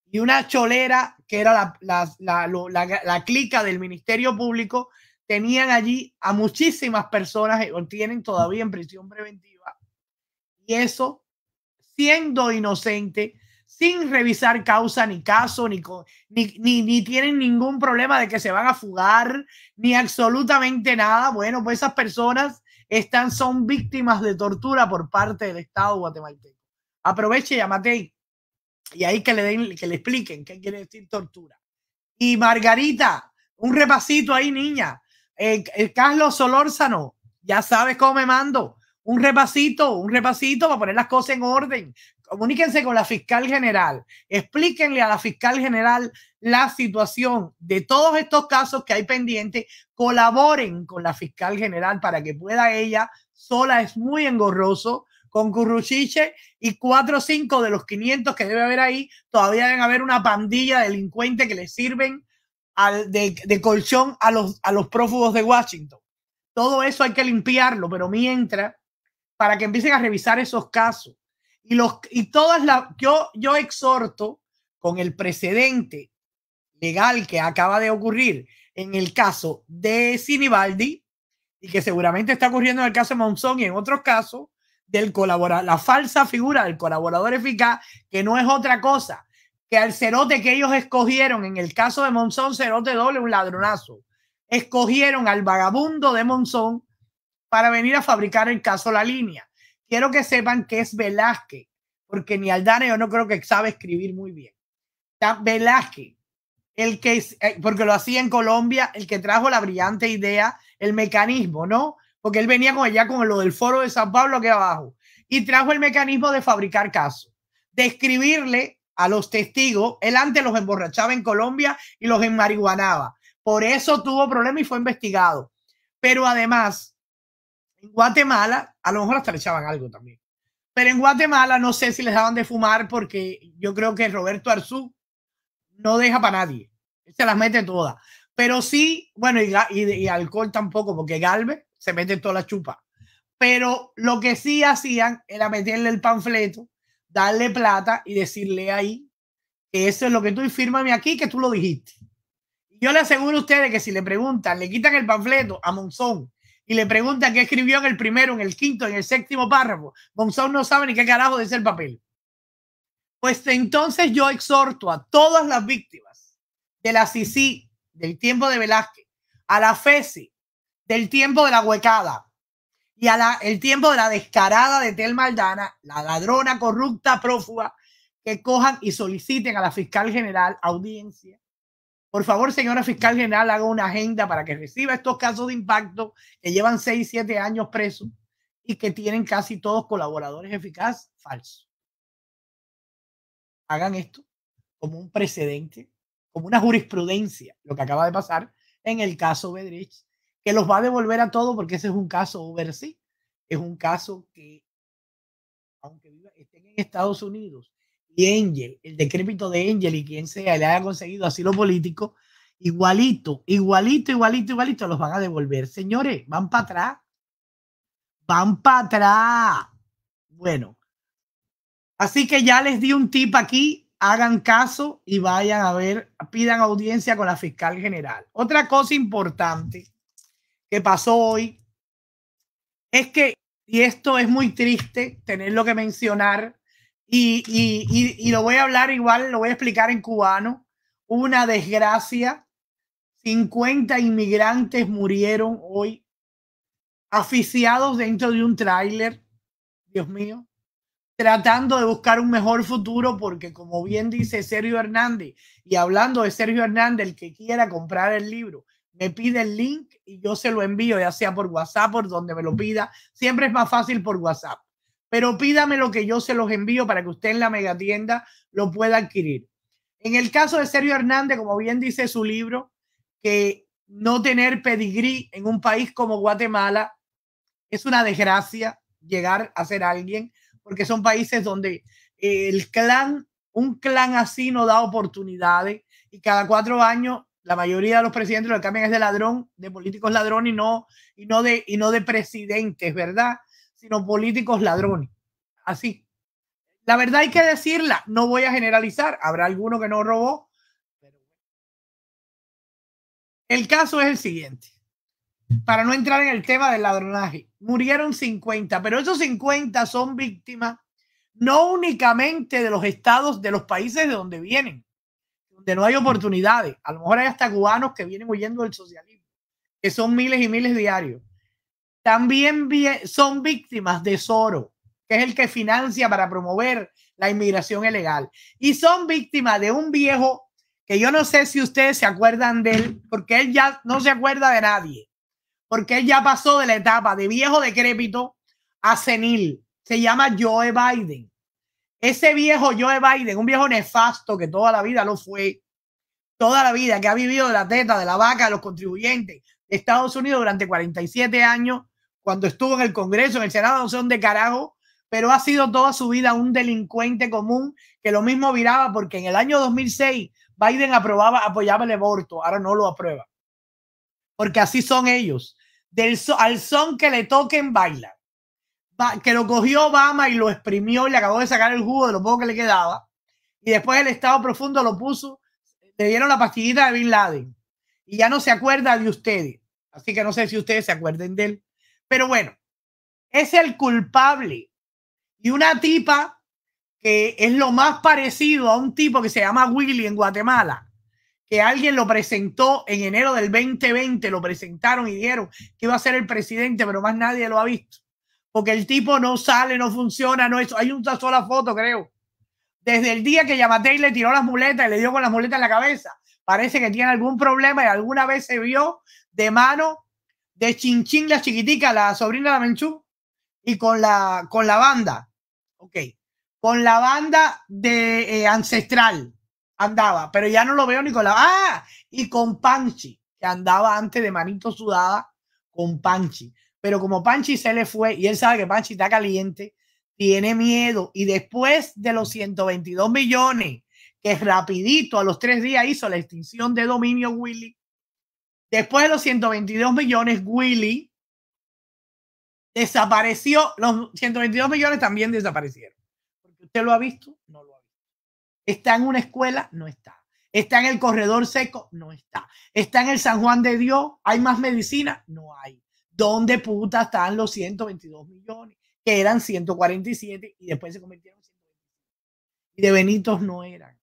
y una cholera que era la, la, clica del Ministerio Público, tenían allí a muchísimas personas, que eh, tienen todavía en prisión preventiva, y eso siendo inocente, sin revisar causa ni caso, ni, ni, ni, tienen ningún problema de que se van a fugar, ni absolutamente nada. Bueno, pues esas personas están, son víctimas de tortura por parte del Estado guatemalteco. Aproveche y llámate y ahí que le, den, que le expliquen qué quiere decir tortura. Y Margarita, un repasito ahí, niña. Eh, eh, Carlos Solórzano, ya sabes cómo me mando un repasito, un repasito para poner las cosas en orden. Comuníquense con la fiscal general, explíquenle a la fiscal general la situación de todos estos casos que hay pendientes, colaboren con la fiscal general para que pueda ella, sola es muy engorroso, con Curruchiche y cuatro o cinco de los 500 que debe haber ahí, todavía deben haber una pandilla delincuente que le sirven de, de, colchón a los, a los prófugos de Washington. Todo eso hay que limpiarlo, pero mientras para que empiecen a revisar esos casos. Y, los, y todas las, yo, yo exhorto con el precedente legal que acaba de ocurrir en el caso de Sinibaldi y que seguramente está ocurriendo en el caso de Monzón y en otros casos del la falsa figura del colaborador eficaz, que no es otra cosa que al cerote que ellos escogieron, en el caso de Monzón, cerote doble, un ladronazo, escogieron al vagabundo de Monzón para venir a fabricar el caso La Línea. Quiero que sepan que es Velázquez, porque ni Aldana yo no creo que sabe escribir muy bien. Está Velázquez, el que, eh, porque lo hacía en Colombia, el que trajo la brillante idea, el mecanismo, ¿no? Porque él venía con ella con lo del foro de San Pablo que abajo y trajo el mecanismo de fabricar casos, de escribirle a los testigos. Él antes los emborrachaba en Colombia y los enmarihuanaba. Por eso tuvo problemas y fue investigado. Pero además, Guatemala, a lo mejor hasta le echaban algo también. Pero en Guatemala no sé si les daban de fumar porque yo creo que Roberto Arzú no deja para nadie. Se las mete todas. Pero sí, bueno, y, alcohol tampoco, porque Galvez se mete toda la chupa. Pero lo que sí hacían era meterle el panfleto, darle plata y decirle ahí que eso es lo que tú y fírmame aquí, que tú lo dijiste. Yo le aseguro a ustedes que si le preguntan, le quitan el panfleto a Monzón y le pregunta qué escribió en el primero, en el quinto, en el séptimo párrafo, Gonzalo no sabe ni qué carajo dice el papel. Pues entonces yo exhorto a todas las víctimas de la CICI, del tiempo de Velázquez, a la FESI, del tiempo de la huecada y a la, el tiempo de la descarada de Tel Maldana, la ladrona corrupta prófuga, que cojan y soliciten a la fiscal general audiencia por favor, señora fiscal general, haga una agenda para que reciba estos casos de impacto que llevan 6, 7 años presos y que tienen casi todos colaboradores eficaz. falsos. Hagan esto como un precedente, como una jurisprudencia, lo que acaba de pasar en el caso Bedrich, que los va a devolver a todos porque ese es un caso sí es un caso que, aunque estén en Estados Unidos, y Angel, el decrépito de Angel y quien sea le haya conseguido asilo político, igualito, igualito, igualito, igualito, los van a devolver. Señores, van para atrás. Van para atrás. Bueno, así que ya les di un tip aquí. Hagan caso y vayan a ver, pidan audiencia con la fiscal general. Otra cosa importante que pasó hoy es que, y esto es muy triste tenerlo que mencionar, y, lo voy a hablar igual, lo voy a explicar en cubano, una desgracia, 50 inmigrantes murieron hoy, asfixiados dentro de un tráiler, Dios mío, tratando de buscar un mejor futuro, porque como bien dice Sergio Hernández, y hablando de Sergio Hernández, el que quiera comprar el libro, me pide el link y yo se lo envío, ya sea por WhatsApp, por donde me lo pida, siempre es más fácil por WhatsApp pero pídame lo que yo se los envío para que usted en la megatienda lo pueda adquirir. En el caso de Sergio Hernández, como bien dice su libro, que no tener pedigrí en un país como Guatemala es una desgracia llegar a ser alguien, porque son países donde eh, el clan, un clan así no da oportunidades y cada cuatro años la mayoría de los presidentes lo cambian es de ladrón, de políticos ladrón y no, y no, de, y no de presidentes, ¿verdad? sino políticos ladrones. Así. La verdad hay que decirla, no voy a generalizar, habrá alguno que no robó. El caso es el siguiente, para no entrar en el tema del ladronaje, murieron 50, pero esos 50 son víctimas no únicamente de los estados, de los países de donde vienen, donde no hay oportunidades. A lo mejor hay hasta cubanos que vienen huyendo del socialismo, que son miles y miles diarios también son víctimas de Soro, que es el que financia para promover la inmigración ilegal. Y son víctimas de un viejo que yo no sé si ustedes se acuerdan de él, porque él ya no se acuerda de nadie, porque él ya pasó de la etapa de viejo decrépito a senil. Se llama Joe Biden. Ese viejo Joe Biden, un viejo nefasto que toda la vida lo fue, toda la vida, que ha vivido de la teta, de la vaca, de los contribuyentes de Estados Unidos durante 47 años, cuando estuvo en el Congreso, en el Senado, no sé dónde carajo, pero ha sido toda su vida un delincuente común que lo mismo viraba porque en el año 2006 Biden aprobaba, apoyaba el aborto, ahora no lo aprueba. Porque así son ellos. al son que le toquen, baila. que lo cogió Obama y lo exprimió y le acabó de sacar el jugo de lo poco que le quedaba. Y después el Estado profundo lo puso, le dieron la pastillita de Bin Laden. Y ya no se acuerda de ustedes. Así que no sé si ustedes se acuerden de él. Pero bueno, es el culpable. Y una tipa que es lo más parecido a un tipo que se llama Willy en Guatemala, que alguien lo presentó en enero del 2020, lo presentaron y dijeron que iba a ser el presidente, pero más nadie lo ha visto. Porque el tipo no sale, no funciona, no es, hay una sola foto, creo. Desde el día que Yamatei le tiró las muletas y le dio con las muletas en la cabeza, parece que tiene algún problema y alguna vez se vio de mano de Chin, la chiquitica, la sobrina de la Menchú, y con la, con la banda, ok, con la banda de eh, Ancestral andaba, pero ya no lo veo ni con la... Ah, y con Panchi, que andaba antes de manito sudada con Panchi, pero como Panchi se le fue y él sabe que Panchi está caliente, tiene miedo y después de los 122 millones que rapidito a los tres días hizo la extinción de dominio Willy, Después de los 122 millones, Willy desapareció. Los 122 millones también desaparecieron. Porque usted lo ha visto, no lo ha visto. Está en una escuela, no está. Está en el corredor seco, no está. Está en el San Juan de Dios, hay más medicina, no hay. ¿Dónde puta están los 122 millones? Que eran 147 y después se convirtieron en Y de Benitos no eran.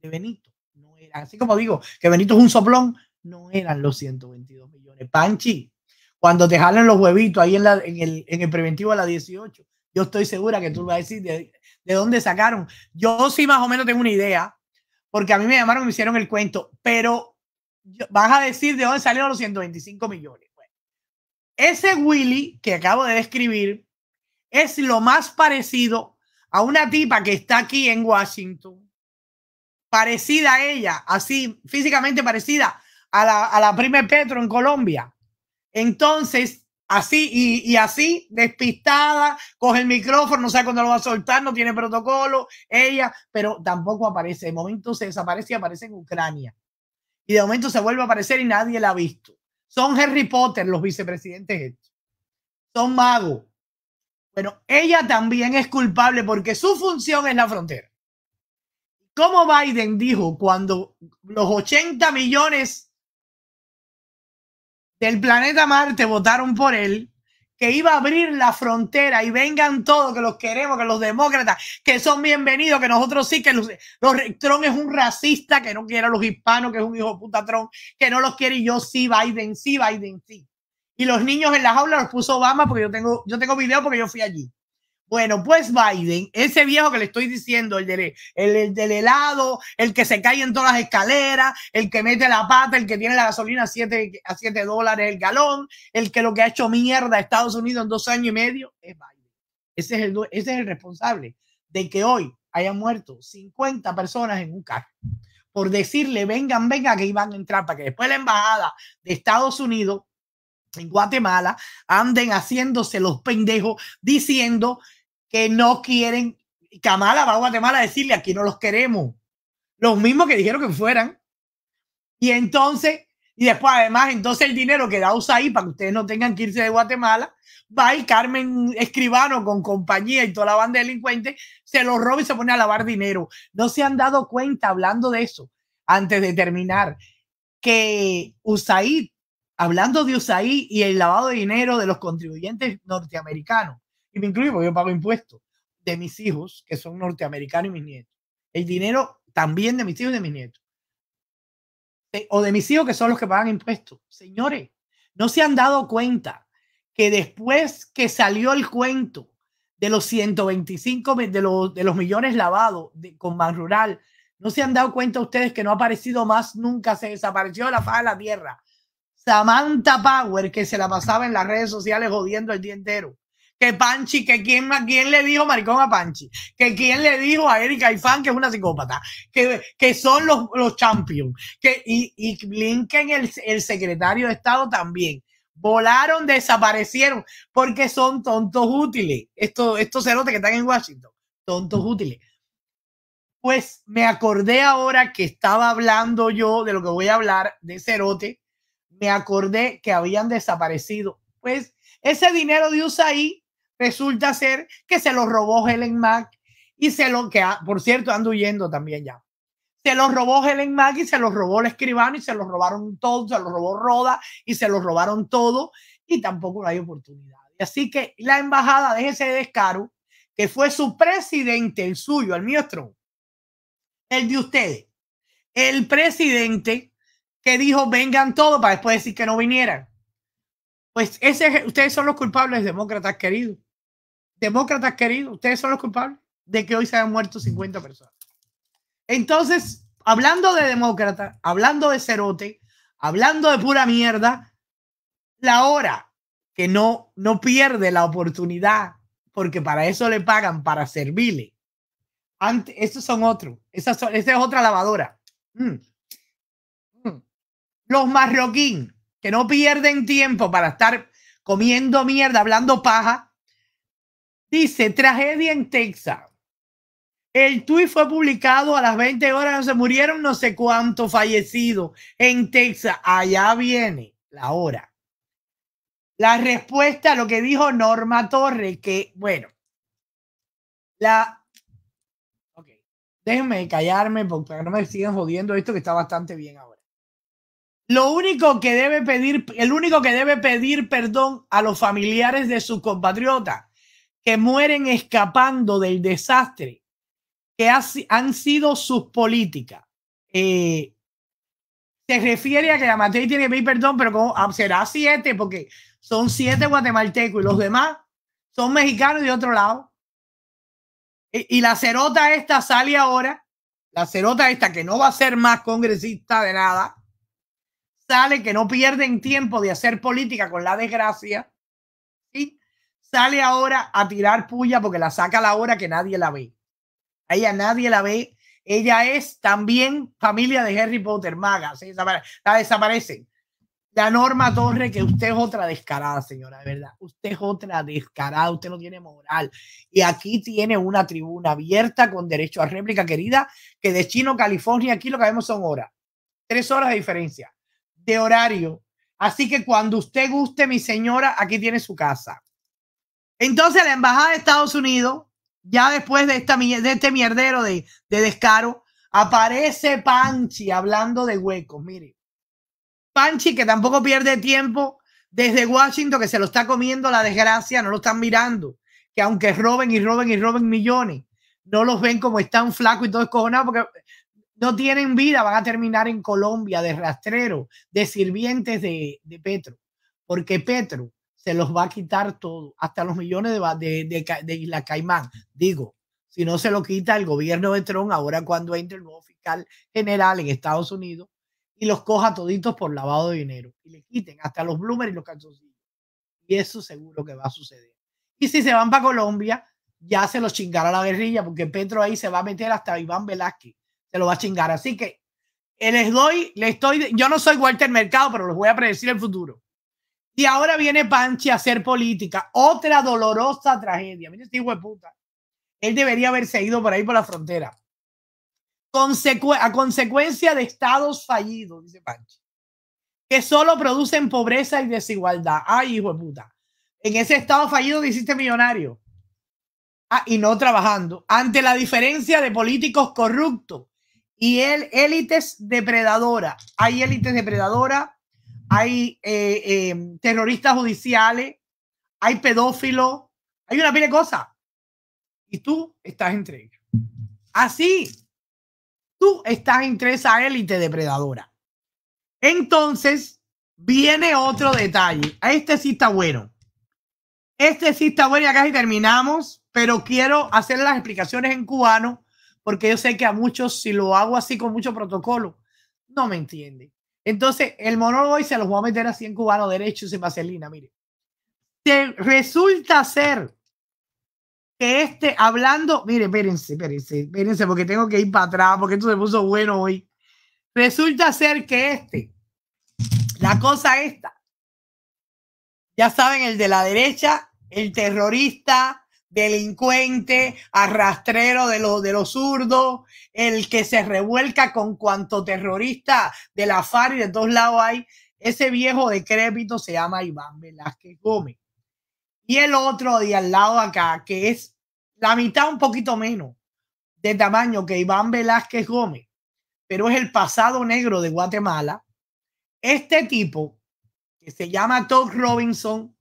De Benito no eran. Así como digo, que Benito es un soplón, no eran los 122 millones. Panchi, cuando te jalan los huevitos ahí en, el, preventivo a la 18, yo estoy segura que tú vas a decir de, dónde sacaron. Yo sí más o menos tengo una idea, porque a mí me llamaron y me hicieron el cuento, pero vas a decir de dónde salieron los 125 millones. ese Willy que acabo de describir es lo más parecido a una tipa que está aquí en Washington, parecida a ella, así físicamente parecida a la, a la prima Petro en Colombia. Entonces, así y, así, despistada, coge el micrófono, no sabe cuándo lo va a soltar, no tiene protocolo, ella, pero tampoco aparece. De momento se desaparece y aparece en Ucrania. Y de momento se vuelve a aparecer y nadie la ha visto. Son Harry Potter los vicepresidentes estos. Son magos. Bueno, ella también es culpable porque su función es la frontera. Como Biden dijo, cuando los 80 millones del planeta Marte votaron por él, que iba a abrir la frontera y vengan todos, que los queremos, que los demócratas, que son bienvenidos, que nosotros sí, que los, Trump es un racista, que no quiere a los hispanos, que es un hijo de puta Trump, que no los quiere y yo sí, Biden sí, Biden sí. Y los niños en las aulas los puso Obama porque yo tengo, yo tengo video porque yo fui allí. Bueno, pues Biden, ese viejo que le estoy diciendo, el del, el, helado, el que se cae en todas las escaleras, el que mete la pata, el que tiene la gasolina a 7 a siete dólares el galón, el que lo que ha hecho mierda a Estados Unidos en dos años y medio, es Biden. Ese es el, ese es el responsable de que hoy hayan muerto 50 personas en un carro por decirle, vengan, vengan, que iban a entrar, para que después la embajada de Estados Unidos en Guatemala anden haciéndose los pendejos diciendo que no quieren. Kamala va a Guatemala a decirle aquí no los queremos. Los mismos que dijeron que fueran. Y entonces, y después además, entonces el dinero que da USAID para que ustedes no tengan que irse de Guatemala, va y Carmen Escribano con compañía y toda la banda de delincuentes se lo roba y se pone a lavar dinero. No se han dado cuenta, hablando de eso, antes de terminar, que USAID, hablando de USAID y el lavado de dinero de los contribuyentes norteamericanos, y me incluyo porque yo pago impuestos de mis hijos, que son norteamericanos y mis nietos. El dinero también de mis hijos y de mis nietos. O de mis hijos que son los que pagan impuestos. Señores, no se han dado cuenta que después que salió el cuento de los 125, de los, de los millones lavados de, con más Rural, no se han dado cuenta ustedes que no ha aparecido más nunca, se desapareció la faja de la tierra. Samantha Power, que se la pasaba en las redes sociales jodiendo el día entero que Panchi, que quién, le dijo maricón a Panchi, que quién le dijo a Erika ifán que es una psicópata, que, que son los, champions, que, y, y Blinken, el, secretario de Estado también. Volaron, desaparecieron, porque son tontos útiles. Estos, estos cerotes que están en Washington, tontos útiles. Pues me acordé ahora que estaba hablando yo de lo que voy a hablar de cerote, me acordé que habían desaparecido. Pues ese dinero de USAID Resulta ser que se los robó Helen Mack y se lo que, ah, por cierto, ando huyendo también ya. Se los robó Helen Mack y se los robó el escribano y se los robaron todos, se los robó Roda y se los robaron todo y tampoco hay oportunidad. Así que la embajada, déjese de descaro, que fue su presidente, el suyo, el nuestro, el de ustedes, el presidente que dijo vengan todos para después decir que no vinieran. Pues ese, ustedes son los culpables demócratas, queridos demócratas queridos, ustedes son los culpables de que hoy se hayan muerto 50 mm. personas. Entonces, hablando de demócrata, hablando de cerote, hablando de pura mierda, la hora que no, no pierde la oportunidad, porque para eso le pagan, para servirle. Ante, estos son otros, esa, es otra lavadora. Mm. Mm. Los marroquín, que no pierden tiempo para estar comiendo mierda, hablando paja, Dice, tragedia en Texas. El tuit fue publicado a las 20 horas, se murieron no sé cuántos fallecidos en Texas. Allá viene la hora. La respuesta a lo que dijo Norma Torres, que bueno, la... déjenme callarme porque no me sigan jodiendo esto que está bastante bien ahora. Lo único que debe pedir, el único que debe pedir perdón a los familiares de sus compatriotas que mueren escapando del desastre que han sido sus políticas. Eh, se refiere a que la materia tiene que perdón, pero ah, será siete, porque son siete guatemaltecos y los demás son mexicanos de otro lado. Y, y la cerota esta sale ahora, la cerota esta que no va a ser más congresista de nada, sale que no pierden tiempo de hacer política con la desgracia sale ahora a tirar puya porque la saca a la hora que nadie la ve. A ella nadie la ve. Ella es también familia de Harry Potter, maga. la desaparece. La Norma Torre, que usted es otra descarada, señora, de verdad. Usted es otra descarada, usted no tiene moral. Y aquí tiene una tribuna abierta con derecho a réplica, querida, que de Chino, California, aquí lo que vemos son horas. Tres horas de diferencia de horario. Así que cuando usted guste, mi señora, aquí tiene su casa. Entonces la Embajada de Estados Unidos, ya después de, esta, de este mierdero de, descaro, aparece Panchi hablando de huecos. Mire, Panchi que tampoco pierde tiempo desde Washington, que se lo está comiendo la desgracia, no lo están mirando. Que aunque roben y roben y roben millones, no los ven como están flacos y todo escojonado porque no tienen vida, van a terminar en Colombia de rastrero, de sirvientes de Petro. Porque Petro se los va a quitar todo, hasta los millones de, de, de, Isla Caimán. Digo, si no se lo quita el gobierno de Trump, ahora cuando entre el nuevo fiscal general en Estados Unidos y los coja toditos por lavado de dinero y le quiten hasta los bloomers y los calzoncillos. Y eso seguro que va a suceder. Y si se van para Colombia, ya se los chingará la guerrilla, porque Petro ahí se va a meter hasta Iván Velázquez, se lo va a chingar. Así que eh, les doy, le estoy, yo no soy Walter Mercado, pero les voy a predecir el futuro. Y ahora viene Panchi a hacer política. Otra dolorosa tragedia. Mira este hijo de puta. Él debería haberse ido por ahí por la frontera. a consecuencia de estados fallidos, dice Panchi, que solo producen pobreza y desigualdad. Ay, hijo de puta. En ese estado fallido te hiciste millonario. Ah, y no trabajando. Ante la diferencia de políticos corruptos y él, élites depredadoras. Hay élites depredadoras hay eh, eh, terroristas judiciales, hay pedófilos, hay una pila de Y tú estás entre ellos. Así, tú estás entre esa élite depredadora. Entonces, viene otro detalle. Este sí está bueno. Este sí está bueno y acá terminamos, pero quiero hacer las explicaciones en cubano porque yo sé que a muchos, si lo hago así con mucho protocolo, no me entienden. Entonces, el monólogo se los voy a meter así en cubano derecho sin Marcelina, mire. resulta ser que este hablando, mire, espérense, espérense, espérense, porque tengo que ir para atrás, porque esto se puso bueno hoy. Resulta ser que este, la cosa esta, ya saben, el de la derecha, el terrorista, delincuente, arrastrero de, los de los zurdos, el que se revuelca con cuanto terrorista de la FARC y de todos lados hay. Ese viejo decrépito se llama Iván Velázquez Gómez. Y el otro de al lado acá, que es la mitad un poquito menos de tamaño que Iván Velázquez Gómez, pero es el pasado negro de Guatemala. Este tipo, que se llama Todd Robinson,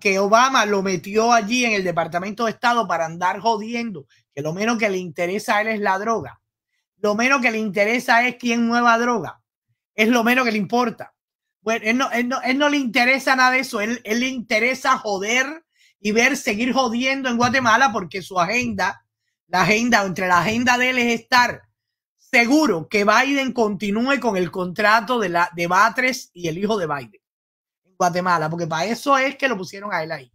que, Obama lo metió allí en el Departamento de Estado para andar jodiendo, que lo menos que le interesa a él es la droga, lo menos que le interesa es quién nueva droga, es lo menos que le importa. Bueno, él no, él no, le interesa nada de eso, él, él le interesa joder y ver seguir jodiendo en Guatemala porque su agenda, la agenda, entre la agenda de él es estar seguro que Biden continúe con el contrato de, la, de Batres y el hijo de Biden. Guatemala, porque para eso es que lo pusieron a él ahí.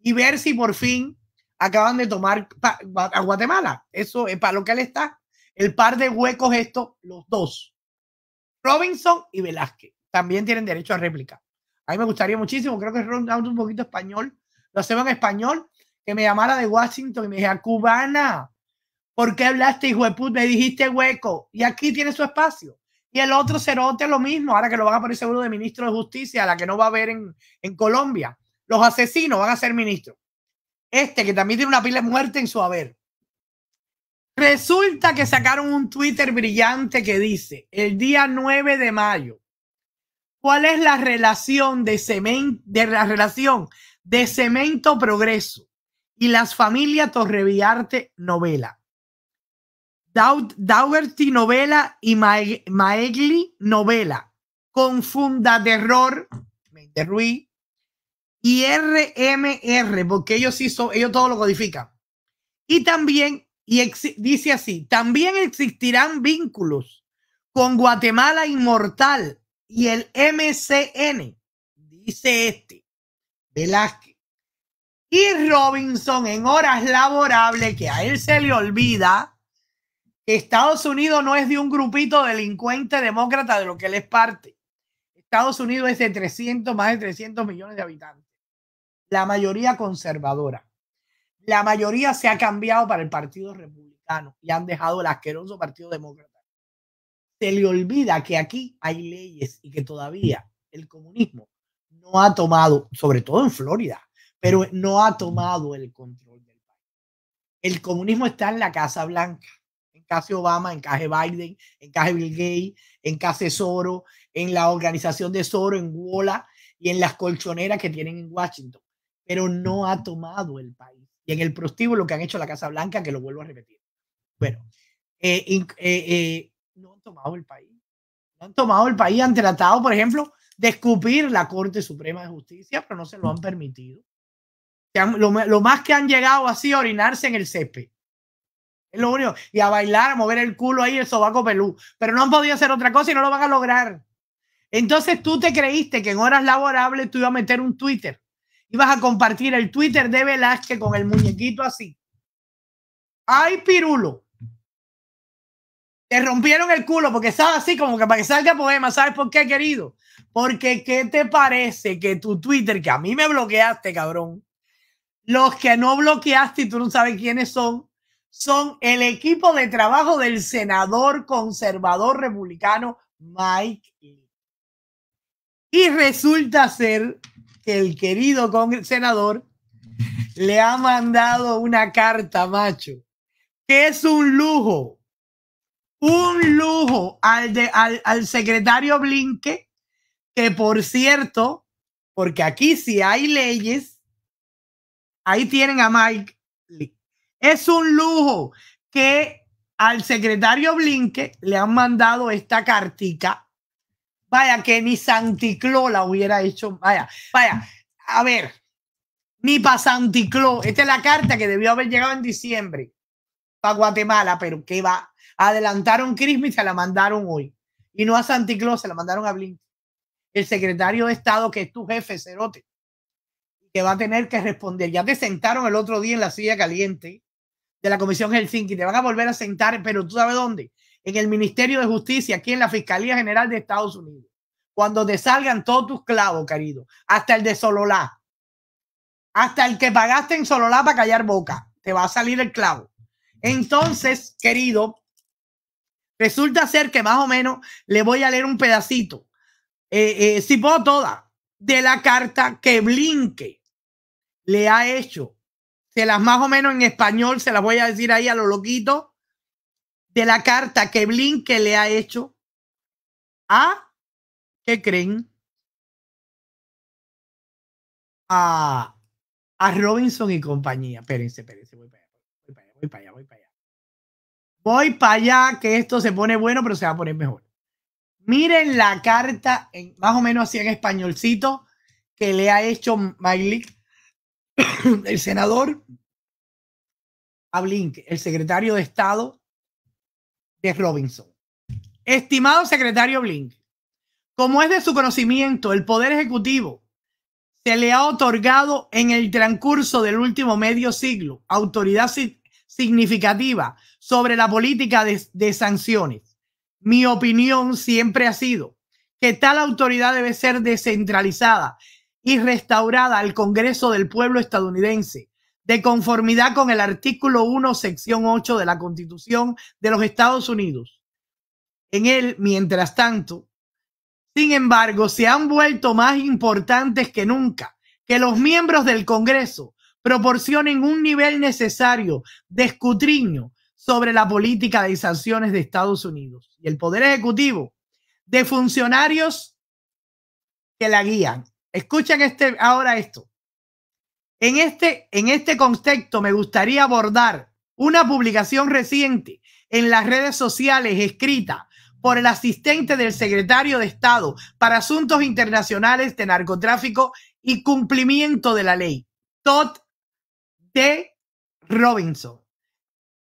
Y ver si por fin acaban de tomar a Guatemala. Eso es para lo que él está. El par de huecos estos, los dos. Robinson y Velázquez también tienen derecho a réplica. A mí me gustaría muchísimo, creo que es un poquito español, lo hacemos en español, que me llamara de Washington y me dijera, cubana, ¿por qué hablaste, hijo de Me dijiste hueco y aquí tiene su espacio. Y el otro cerote lo mismo, ahora que lo van a poner seguro de ministro de justicia, la que no va a haber en, Colombia. Los asesinos van a ser ministros. Este que también tiene una pila de muerte en su haber. Resulta que sacaron un Twitter brillante que dice, el día 9 de mayo, ¿cuál es la relación de, cemento, de la relación de Cemento Progreso y las familias Torreviarte Novela? Dougherty novela y Maegli novela, con Funda Terror de Ruiz y RMR, porque ellos sí ellos todo lo codifican. Y también, y dice así, también existirán vínculos con Guatemala Inmortal y el MCN, dice este, Velázquez. Y Robinson en horas laborables, que a él se le olvida, Estados Unidos no es de un grupito delincuente demócrata de lo que él es parte. Estados Unidos es de 300, más de 300 millones de habitantes. La mayoría conservadora. La mayoría se ha cambiado para el Partido Republicano y han dejado el asqueroso Partido Demócrata. Se le olvida que aquí hay leyes y que todavía el comunismo no ha tomado, sobre todo en Florida, pero no ha tomado el control del país. El comunismo está en la Casa Blanca encaje Obama, encaje Biden, encaje Bill Gates, encaje Soro, en la organización de Soro, en Wola y en las colchoneras que tienen en Washington. Pero no ha tomado el país. Y en el lo que han hecho la Casa Blanca, que lo vuelvo a repetir. Bueno, eh, eh, eh, no han tomado el país. No han tomado el país, han tratado, por ejemplo, de escupir la Corte Suprema de Justicia, pero no se lo han permitido. Lo, lo, más que han llegado así a orinarse en el césped lo Y a bailar, a mover el culo ahí, el sobaco pelú. Pero no han podido hacer otra cosa y no lo van a lograr. Entonces tú te creíste que en horas laborables tú ibas a meter un Twitter. Ibas a compartir el Twitter de Velázquez con el muñequito así. ¡Ay, pirulo! Te rompieron el culo porque estaba así como que para que salga poema. ¿Sabes por qué, querido? Porque ¿qué te parece que tu Twitter, que a mí me bloqueaste, cabrón? Los que no bloqueaste y tú no sabes quiénes son, son el equipo de trabajo del senador conservador republicano Mike Lee. Y resulta ser que el querido senador le ha mandado una carta, macho, que es un lujo, un lujo al, de, al, secretario Blinke, que por cierto, porque aquí si hay leyes, ahí tienen a Mike Lee. Es un lujo que al secretario Blinke le han mandado esta cartica. Vaya, que ni Santicló la hubiera hecho. Vaya, vaya, a ver, ni para Santicló. Esta es la carta que debió haber llegado en diciembre para Guatemala, pero que va. Adelantaron Christmas y se la mandaron hoy. Y no a Santicló, se la mandaron a Blinke. El secretario de Estado, que es tu jefe, Cerote, que va a tener que responder. Ya te sentaron el otro día en la silla caliente de la Comisión Helsinki. Te van a volver a sentar, pero tú sabes dónde. En el Ministerio de Justicia, aquí en la Fiscalía General de Estados Unidos. Cuando te salgan todos tus clavos, querido. Hasta el de Sololá. Hasta el que pagaste en Sololá para callar boca. Te va a salir el clavo. Entonces, querido, resulta ser que más o menos le voy a leer un pedacito. Eh, eh, si puedo toda, de la carta que Blinke le ha hecho se las más o menos en español, se las voy a decir ahí a lo loquitos, de la carta que Blinke le ha hecho a, ¿qué creen? A, a Robinson y compañía. Espérense, espérense, voy para allá, voy para allá, voy para allá. Voy para allá. Voy para allá, que esto se pone bueno, pero se va a poner mejor. Miren la carta, en, más o menos así en españolcito, que le ha hecho Miley *coughs* el senador Blink, el secretario de Estado de Robinson. Estimado secretario Blink, como es de su conocimiento, el Poder Ejecutivo se le ha otorgado en el transcurso del último medio siglo autoridad significativa sobre la política de sanciones. Mi opinión siempre ha sido que tal autoridad debe ser descentralizada y restaurada al Congreso del Pueblo estadounidense, de conformidad con el artículo 1, sección 8 de la Constitución de los Estados Unidos. En él, mientras tanto, sin embargo, se han vuelto más importantes que nunca que los miembros del Congreso proporcionen un nivel necesario de escutriño sobre la política de sanciones de Estados Unidos y el Poder Ejecutivo de funcionarios que la guían. Escuchen este, ahora esto. En este, en este contexto me gustaría abordar una publicación reciente en las redes sociales escrita por el asistente del secretario de Estado para Asuntos Internacionales de Narcotráfico y Cumplimiento de la Ley, Todd D. Robinson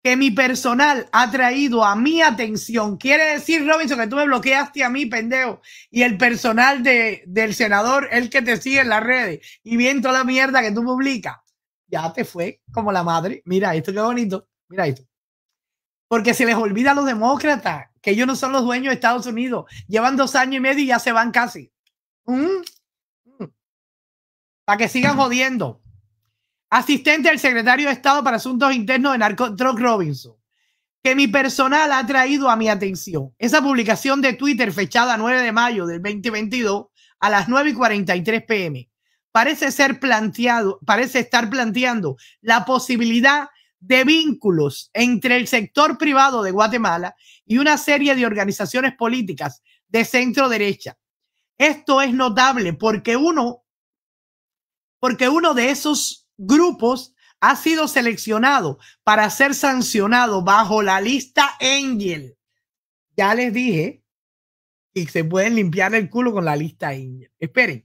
que mi personal ha traído a mi atención. Quiere decir, Robinson, que tú me bloqueaste a mí, pendejo, y el personal de, del senador, el que te sigue en las redes, y viendo toda la mierda que tú publicas, ya te fue como la madre. Mira esto, qué bonito. Mira esto. Porque se les olvida a los demócratas que ellos no son los dueños de Estados Unidos. Llevan dos años y medio y ya se van casi. Mm. Mm. Para que sigan *clears throat* jodiendo asistente del secretario de Estado para Asuntos Internos de Narco Rock Robinson, que mi personal ha traído a mi atención. Esa publicación de Twitter fechada 9 de mayo del 2022 a las 9 y 43 pm parece ser planteado, parece estar planteando la posibilidad de vínculos entre el sector privado de Guatemala y una serie de organizaciones políticas de centro derecha. Esto es notable porque uno, porque uno de esos grupos ha sido seleccionado para ser sancionado bajo la lista Engel. Ya les dije y se pueden limpiar el culo con la lista Engel. Esperen.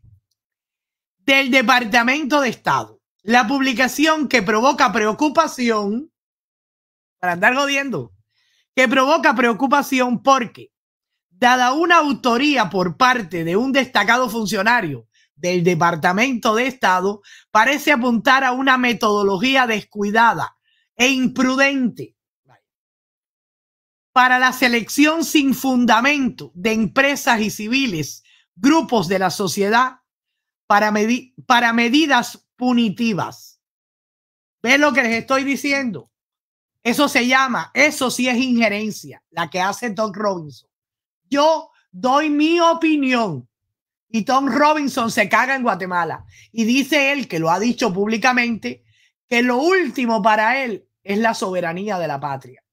Del Departamento de Estado. La publicación que provoca preocupación, para andar jodiendo, que provoca preocupación porque, dada una autoría por parte de un destacado funcionario del Departamento de Estado parece apuntar a una metodología descuidada e imprudente para la selección sin fundamento de empresas y civiles, grupos de la sociedad, para, para medidas punitivas. ¿Ves lo que les estoy diciendo? Eso se llama, eso sí es injerencia, la que hace Don Robinson. Yo doy mi opinión y Tom Robinson se caga en Guatemala. Y dice él, que lo ha dicho públicamente, que lo último para él es la soberanía de la patria.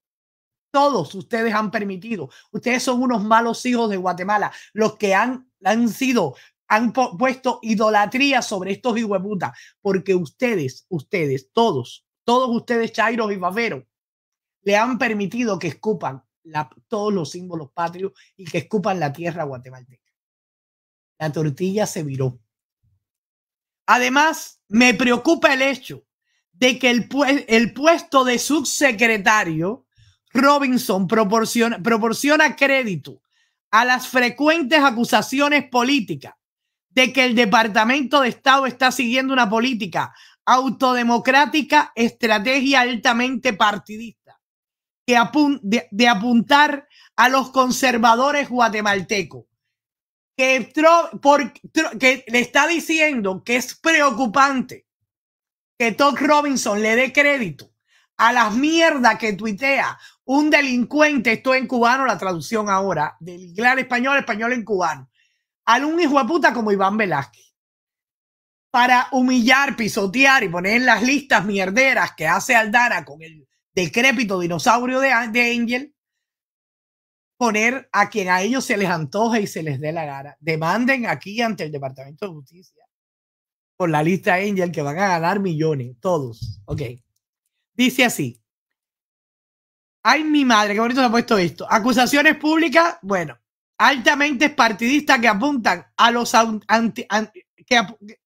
Todos ustedes han permitido, ustedes son unos malos hijos de Guatemala, los que han, han sido, han puesto idolatría sobre estos puta, porque ustedes, ustedes, todos, todos ustedes, Chairos y Baveros, le han permitido que escupan la, todos los símbolos patrios y que escupan la tierra guatemalteca. La tortilla se viró. Además, me preocupa el hecho de que el, puesto de subsecretario Robinson proporciona, crédito a las frecuentes acusaciones políticas de que el Departamento de Estado está siguiendo una política autodemocrática, estrategia altamente partidista, de apuntar a los conservadores guatemaltecos que por, le está diciendo que es preocupante que Todd Robinson le dé crédito a las mierdas que tuitea un delincuente, esto en cubano, la traducción ahora, del inglés español, español en cubano, a un hijo de puta como Iván Velázquez, para humillar, pisotear y poner en las listas mierderas que hace Aldana con el decrépito dinosaurio de Angel, poner a quien a ellos se les antoje y se les dé la gana. Demanden aquí ante el Departamento de Justicia por la lista Angel que van a ganar millones, todos. Ok. Dice así. Ay, mi madre, qué bonito se ha puesto esto. Acusaciones públicas, bueno, altamente partidistas que apuntan a los que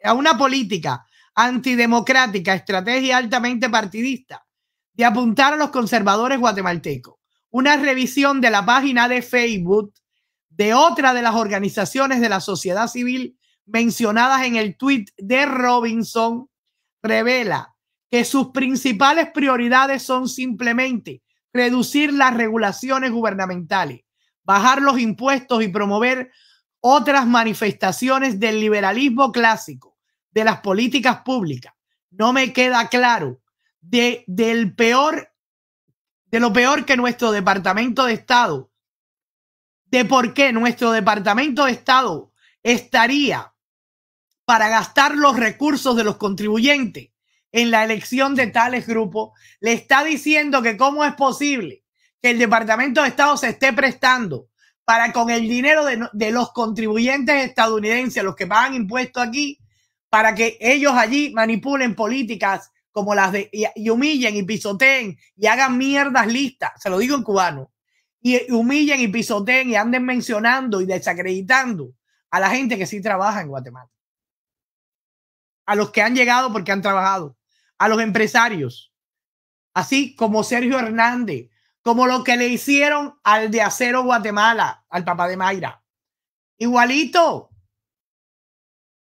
a una política antidemocrática, estrategia altamente partidista de apuntar a los conservadores guatemaltecos una revisión de la página de Facebook de otra de las organizaciones de la sociedad civil mencionadas en el tweet de Robinson revela que sus principales prioridades son simplemente reducir las regulaciones gubernamentales, bajar los impuestos y promover otras manifestaciones del liberalismo clásico, de las políticas públicas. No me queda claro de, del peor de lo peor que nuestro Departamento de Estado, de por qué nuestro Departamento de Estado estaría para gastar los recursos de los contribuyentes en la elección de tales grupos, le está diciendo que cómo es posible que el Departamento de Estado se esté prestando para con el dinero de, los contribuyentes estadounidenses, los que pagan impuestos aquí, para que ellos allí manipulen políticas como las de, y, humillen y pisoteen y hagan mierdas listas, se lo digo en cubano, y, y humillen y pisoteen y anden mencionando y desacreditando a la gente que sí trabaja en Guatemala, a los que han llegado porque han trabajado, a los empresarios, así como Sergio Hernández, como lo que le hicieron al de Acero Guatemala, al papá de Mayra. Igualito,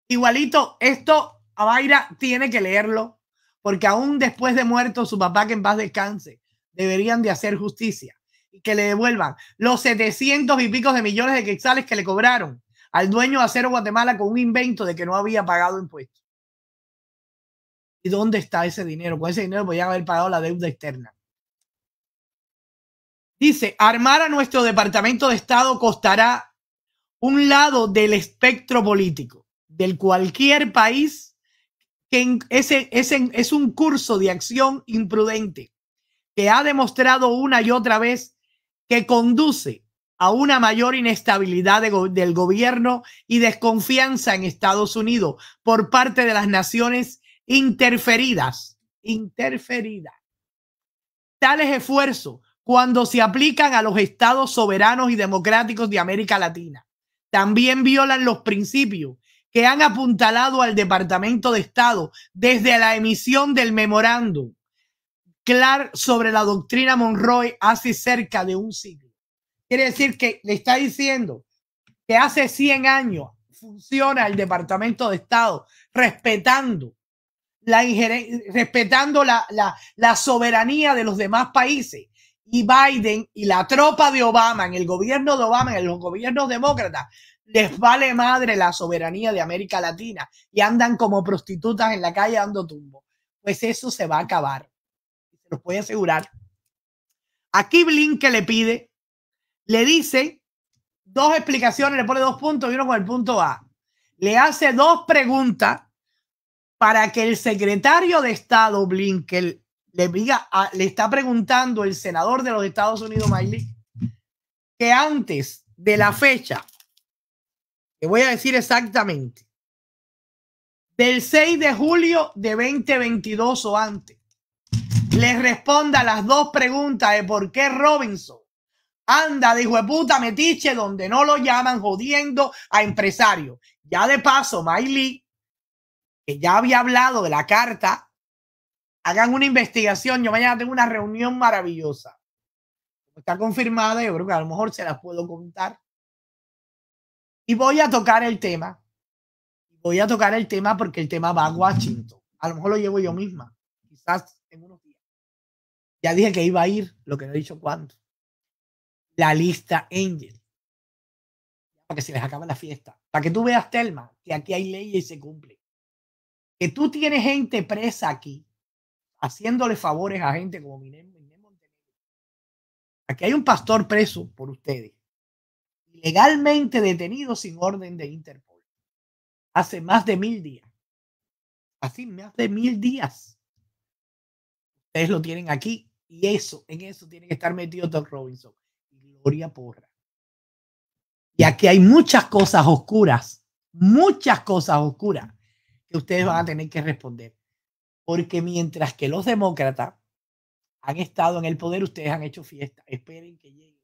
igualito, esto a Mayra tiene que leerlo porque aún después de muerto su papá que en paz descanse, deberían de hacer justicia y que le devuelvan los 700 y pico de millones de quetzales que le cobraron al dueño de Acero Guatemala con un invento de que no había pagado impuestos. ¿Y dónde está ese dinero? Con ese dinero podrían haber pagado la deuda externa. Dice, armar a nuestro Departamento de Estado costará un lado del espectro político del cualquier país que ese, es un curso de acción imprudente que ha demostrado una y otra vez que conduce a una mayor inestabilidad del gobierno y desconfianza en Estados Unidos por parte de las naciones interferidas. Interferidas. Tales esfuerzos cuando se aplican a los estados soberanos y democráticos de América Latina también violan los principios que han apuntalado al Departamento de Estado desde la emisión del memorándum claro sobre la doctrina Monroe hace cerca de un siglo. Quiere decir que le está diciendo que hace 100 años funciona el Departamento de Estado respetando la respetando la soberanía de los demás países y Biden y la tropa de Obama en el gobierno de Obama, en los gobiernos demócratas, les vale madre la soberanía de América Latina y andan como prostitutas en la calle dando tumbo. Pues eso se va a acabar. Se los puede asegurar. Aquí que le pide, le dice dos explicaciones, le pone dos puntos y uno con el punto A. Le hace dos preguntas para que el secretario de Estado Blinken le diga, le está preguntando el senador de los Estados Unidos, Miley, que antes de la fecha te voy a decir exactamente. Del 6 de julio de 2022 o antes, les responda las dos preguntas de por qué Robinson anda Dijo, de puta metiche donde no lo llaman jodiendo a empresarios. Ya de paso, Miley, que ya había hablado de la carta, hagan una investigación. Yo mañana tengo una reunión maravillosa. Está confirmada, yo creo que a lo mejor se las puedo contar. Y voy a tocar el tema. Voy a tocar el tema porque el tema va a Washington. A lo mejor lo llevo yo misma. Quizás en unos días. Ya dije que iba a ir, lo que no he dicho cuándo. La lista Angel. Para que se les acabe la fiesta. Para que tú veas, Telma, que aquí hay leyes y se cumple. Que tú tienes gente presa aquí, haciéndole favores a gente como Minem, Aquí hay un pastor preso por ustedes legalmente detenido sin orden de Interpol. Hace más de mil días. Así, más de mil días. Ustedes lo tienen aquí y eso, en eso tiene que estar metido Doc Robinson y Gloria Porra. Y aquí hay muchas cosas oscuras, muchas cosas oscuras que ustedes van a tener que responder. Porque mientras que los demócratas han estado en el poder, ustedes han hecho fiesta. Esperen que llegue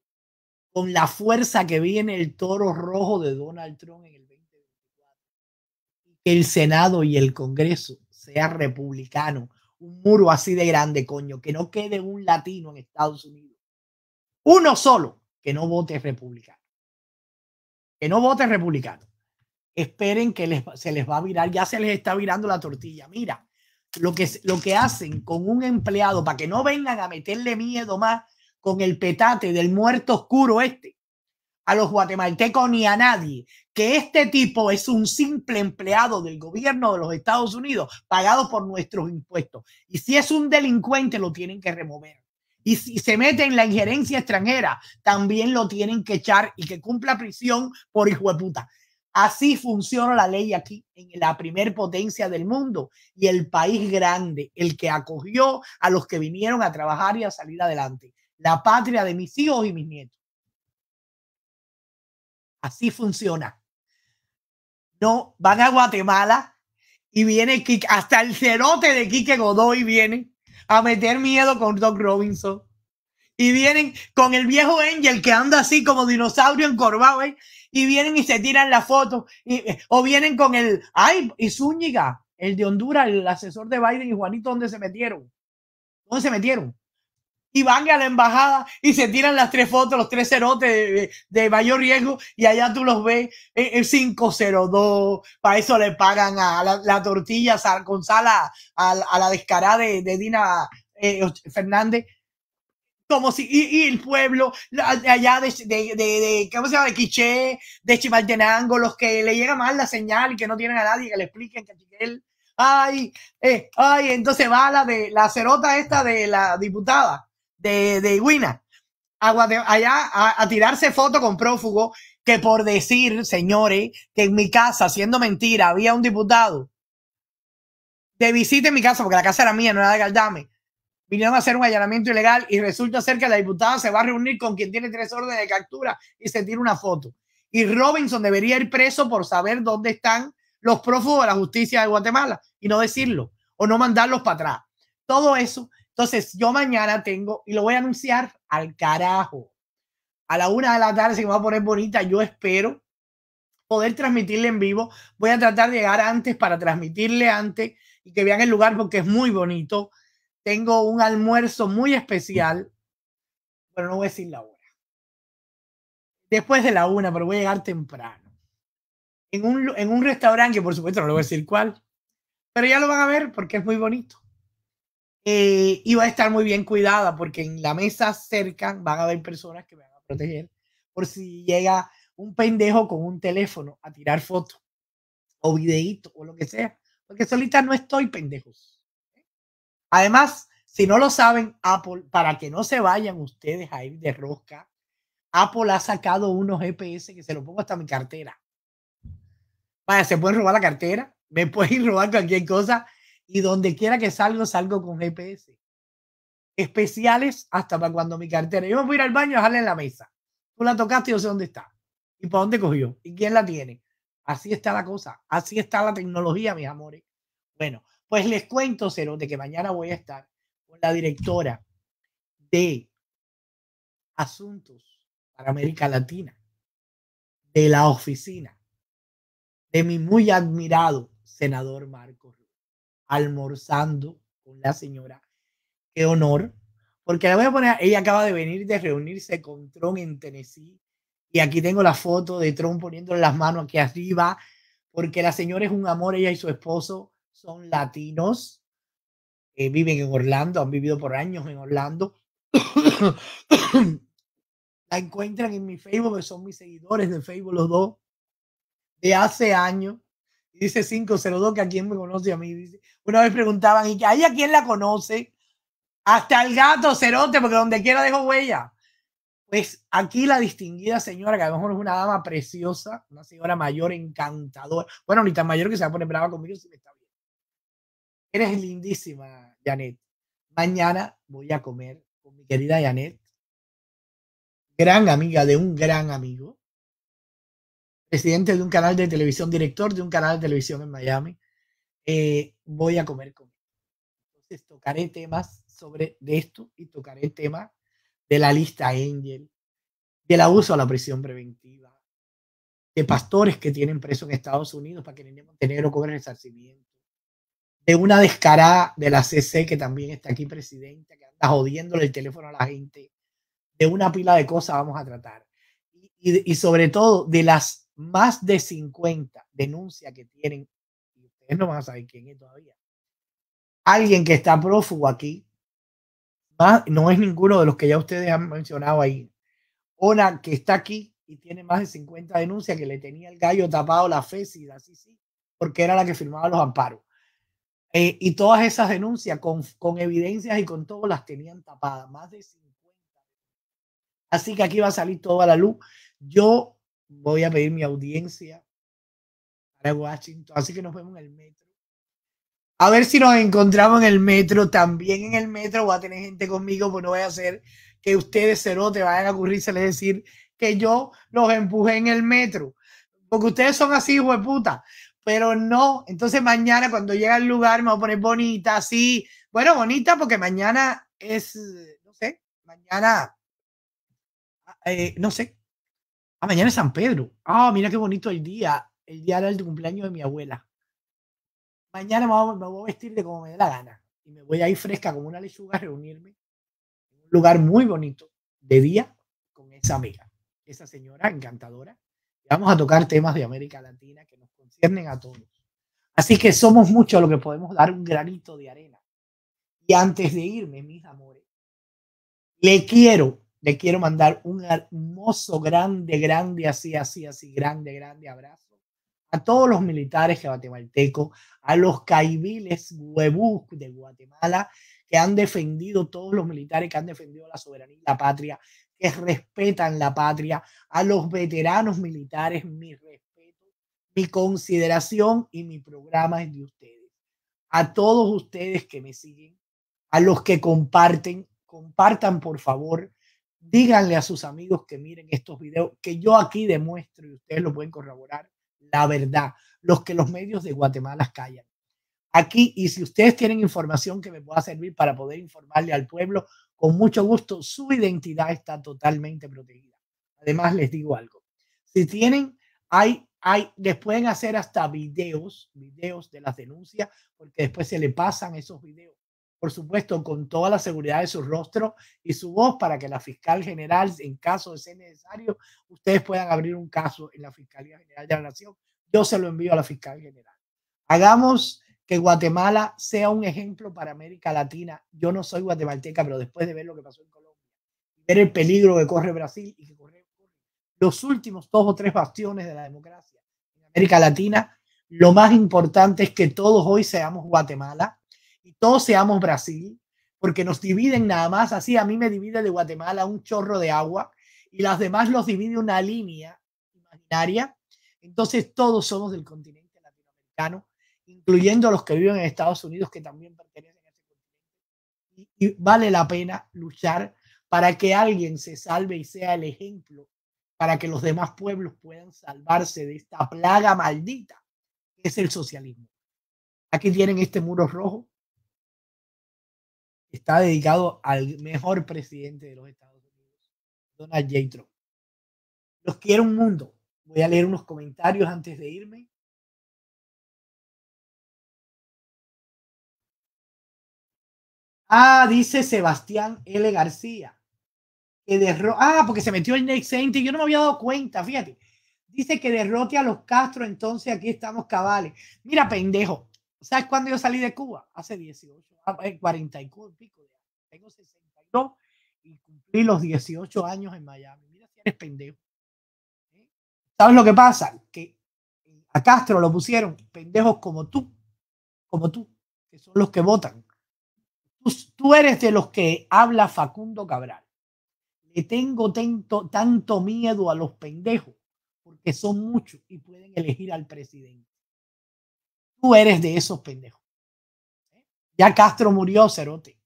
con la fuerza que viene el toro rojo de Donald Trump en el 2024. Que el Senado y el Congreso sea republicano, un muro así de grande, coño, que no quede un latino en Estados Unidos. Uno solo que no vote republicano. Que no vote republicano. Esperen que se les va a virar, ya se les está virando la tortilla. Mira, lo que, lo que hacen con un empleado para que no vengan a meterle miedo más con el petate del muerto oscuro este, a los guatemaltecos ni a nadie, que este tipo es un simple empleado del gobierno de los Estados Unidos pagado por nuestros impuestos. Y si es un delincuente, lo tienen que remover. Y si se mete en la injerencia extranjera, también lo tienen que echar y que cumpla prisión por hijo de puta. Así funciona la ley aquí, en la primer potencia del mundo y el país grande, el que acogió a los que vinieron a trabajar y a salir adelante la patria de mis hijos y mis nietos. Así funciona. No, van a Guatemala y viene hasta el cerote de Quique Godoy viene a meter miedo con Doc Robinson. Y vienen con el viejo Angel que anda así como dinosaurio encorvado, ¿eh? y vienen y se tiran la foto. Eh, o vienen con el, ay, y Zúñiga, el de Honduras, el asesor de Biden y Juanito, ¿dónde se metieron? ¿Dónde se metieron? y van a la embajada y se tiran las tres fotos, los tres cerotes de, mayor riesgo y allá tú los ves en, 502. Para eso le pagan a la, tortilla sal, con sala a, a, la descarada de, Dina eh, Fernández. Como si, y, el pueblo allá de, de, ¿cómo se llama? De Quiché, de Chimaltenango, los que le llega mal la señal y que no tienen a nadie que le expliquen que ay, eh, ay, entonces va la de la cerota esta de la diputada de, de Iguina a allá a, tirarse foto con prófugo que por decir, señores, que en mi casa, haciendo mentira, había un diputado de visita en mi casa, porque la casa era mía, no era de Galdame. Vinieron a hacer un allanamiento ilegal y resulta ser que la diputada se va a reunir con quien tiene tres órdenes de captura y se tira una foto. Y Robinson debería ir preso por saber dónde están los prófugos de la justicia de Guatemala y no decirlo o no mandarlos para atrás. Todo eso entonces, yo mañana tengo, y lo voy a anunciar al carajo. A la una de la tarde se me va a poner bonita, yo espero poder transmitirle en vivo. Voy a tratar de llegar antes para transmitirle antes y que vean el lugar porque es muy bonito. Tengo un almuerzo muy especial, pero no voy a decir la hora. Después de la una, pero voy a llegar temprano. En un, en un restaurante que por supuesto no le voy a decir cuál, pero ya lo van a ver porque es muy bonito. Eh, iba a estar muy bien cuidada porque en la mesa cerca van a haber personas que me van a proteger por si llega un pendejo con un teléfono a tirar fotos o videíto o lo que sea, porque solita no estoy pendejos. Además, si no lo saben, Apple, para que no se vayan ustedes a ir de rosca, Apple ha sacado unos GPS que se los pongo hasta mi cartera. Vaya, se pueden robar la cartera, me pueden *laughs* robar cualquier cosa y donde quiera que salgo, salgo con GPS. Especiales hasta para cuando mi cartera. Yo me voy a ir al baño a dejarla en la mesa. Tú la tocaste y yo sé dónde está. ¿Y para dónde cogió? ¿Y quién la tiene? Así está la cosa. Así está la tecnología, mis amores. Bueno, pues les cuento, Cero, de que mañana voy a estar con la directora de Asuntos para América Latina, de la oficina, de mi muy admirado senador Marcos almorzando con la señora. Qué honor. Porque la voy a poner, ella acaba de venir de reunirse con Trump en Tennessee. Y aquí tengo la foto de Trump poniéndole las manos aquí arriba, porque la señora es un amor, ella y su esposo son latinos, que eh, viven en Orlando, han vivido por años en Orlando. *coughs* la encuentran en mi Facebook, son mis seguidores de Facebook los dos, de hace años. dice 502, que a quien me conoce a mí, dice, una vez preguntaban, ¿y hay a quién la conoce? Hasta el gato, cerote, porque donde quiera dejo huella. Pues aquí la distinguida señora, que a lo mejor es una dama preciosa, una señora mayor, encantadora. Bueno, ni tan mayor que se va a poner brava conmigo si me está bien. Eres lindísima, Janet. Mañana voy a comer con mi querida Janet, gran amiga de un gran amigo, presidente de un canal de televisión, director de un canal de televisión en Miami eh, voy a comer conmigo. Entonces tocaré temas sobre de esto y tocaré temas de la lista Angel, del abuso a la prisión preventiva, de pastores que tienen preso en Estados Unidos para que tener Montenegro el resarcimiento, de una descarada de la CC que también está aquí presidenta, que anda jodiéndole el teléfono a la gente, de una pila de cosas vamos a tratar. Y, y sobre todo de las más de 50 denuncias que tienen ustedes no van a saber quién es todavía. Alguien que está prófugo aquí, no es ninguno de los que ya ustedes han mencionado ahí. Ona, que está aquí y tiene más de 50 denuncias, que le tenía el gallo tapado la fesis, así sí, porque era la que firmaba los amparos. Eh, y todas esas denuncias con, con evidencias y con todo las tenían tapadas, más de 50. Así que aquí va a salir toda la luz. Yo voy a pedir mi audiencia Washington. Así que nos vemos en el metro. A ver si nos encontramos en el metro. También en el metro voy a tener gente conmigo, pues no voy a hacer que ustedes te vayan a ocurrirse les decir que yo los empujé en el metro. Porque ustedes son así, hijo de puta. Pero no. Entonces mañana cuando llega al lugar me voy a poner bonita, así. Bueno, bonita porque mañana es, no sé, mañana, ah, eh, no sé. Ah, mañana es San Pedro. Ah, mira qué bonito el día el día del cumpleaños de mi abuela. Mañana me voy, a vestir de como me dé la gana. Y me voy a ir fresca como una lechuga a reunirme en un lugar muy bonito de día con esa amiga, esa señora encantadora. vamos a tocar temas de América Latina que nos conciernen a todos. Así que somos muchos los que podemos dar un granito de arena. Y antes de irme, mis amores, le quiero, le quiero mandar un hermoso, grande, grande, así, así, así, grande, grande abrazo a todos los militares guatemaltecos, a los caibiles huevús de Guatemala que han defendido, todos los militares que han defendido la soberanía y la patria, que respetan la patria, a los veteranos militares, mi respeto, mi consideración y mi programa es de ustedes. A todos ustedes que me siguen, a los que comparten, compartan por favor, díganle a sus amigos que miren estos videos, que yo aquí demuestro y ustedes lo pueden corroborar la verdad, los que los medios de Guatemala callan. Aquí, y si ustedes tienen información que me pueda servir para poder informarle al pueblo, con mucho gusto, su identidad está totalmente protegida. Además, les digo algo. Si tienen, hay, hay, les pueden hacer hasta videos, videos de las denuncias, porque después se le pasan esos videos por supuesto, con toda la seguridad de su rostro y su voz para que la fiscal general, en caso de ser necesario, ustedes puedan abrir un caso en la Fiscalía General de la Nación. Yo se lo envío a la fiscal general. Hagamos que Guatemala sea un ejemplo para América Latina. Yo no soy guatemalteca, pero después de ver lo que pasó en Colombia, ver el peligro que corre Brasil y que corre los últimos dos o tres bastiones de la democracia en América Latina, lo más importante es que todos hoy seamos Guatemala y todos seamos Brasil, porque nos dividen nada más, así a mí me divide de Guatemala un chorro de agua y las demás los divide una línea imaginaria, entonces todos somos del continente latinoamericano, incluyendo los que viven en Estados Unidos que también pertenecen a ese continente. Y, y vale la pena luchar para que alguien se salve y sea el ejemplo para que los demás pueblos puedan salvarse de esta plaga maldita que es el socialismo. Aquí tienen este muro rojo está dedicado al mejor presidente de los Estados Unidos, Donald J. Trump. Los quiero un mundo. Voy a leer unos comentarios antes de irme. Ah, dice Sebastián L. García. Que derro ah, porque se metió el Next Saint y yo no me había dado cuenta, fíjate. Dice que derrote a los Castro, entonces aquí estamos cabales. Mira, pendejo, ¿Sabes cuándo yo salí de Cuba? Hace 18, 44 ah, eh, y pico. de Tengo 62 y cumplí los 18 años en Miami. Mira si eres pendejo. ¿eh? ¿Sabes lo que pasa? Que eh, a Castro lo pusieron pendejos como tú, como tú, que son los que votan. Tú, eres de los que habla Facundo Cabral. Le tengo tanto, tanto miedo a los pendejos porque son muchos y pueden elegir al presidente eres de esos pendejos. Ya Castro murió, Cerote.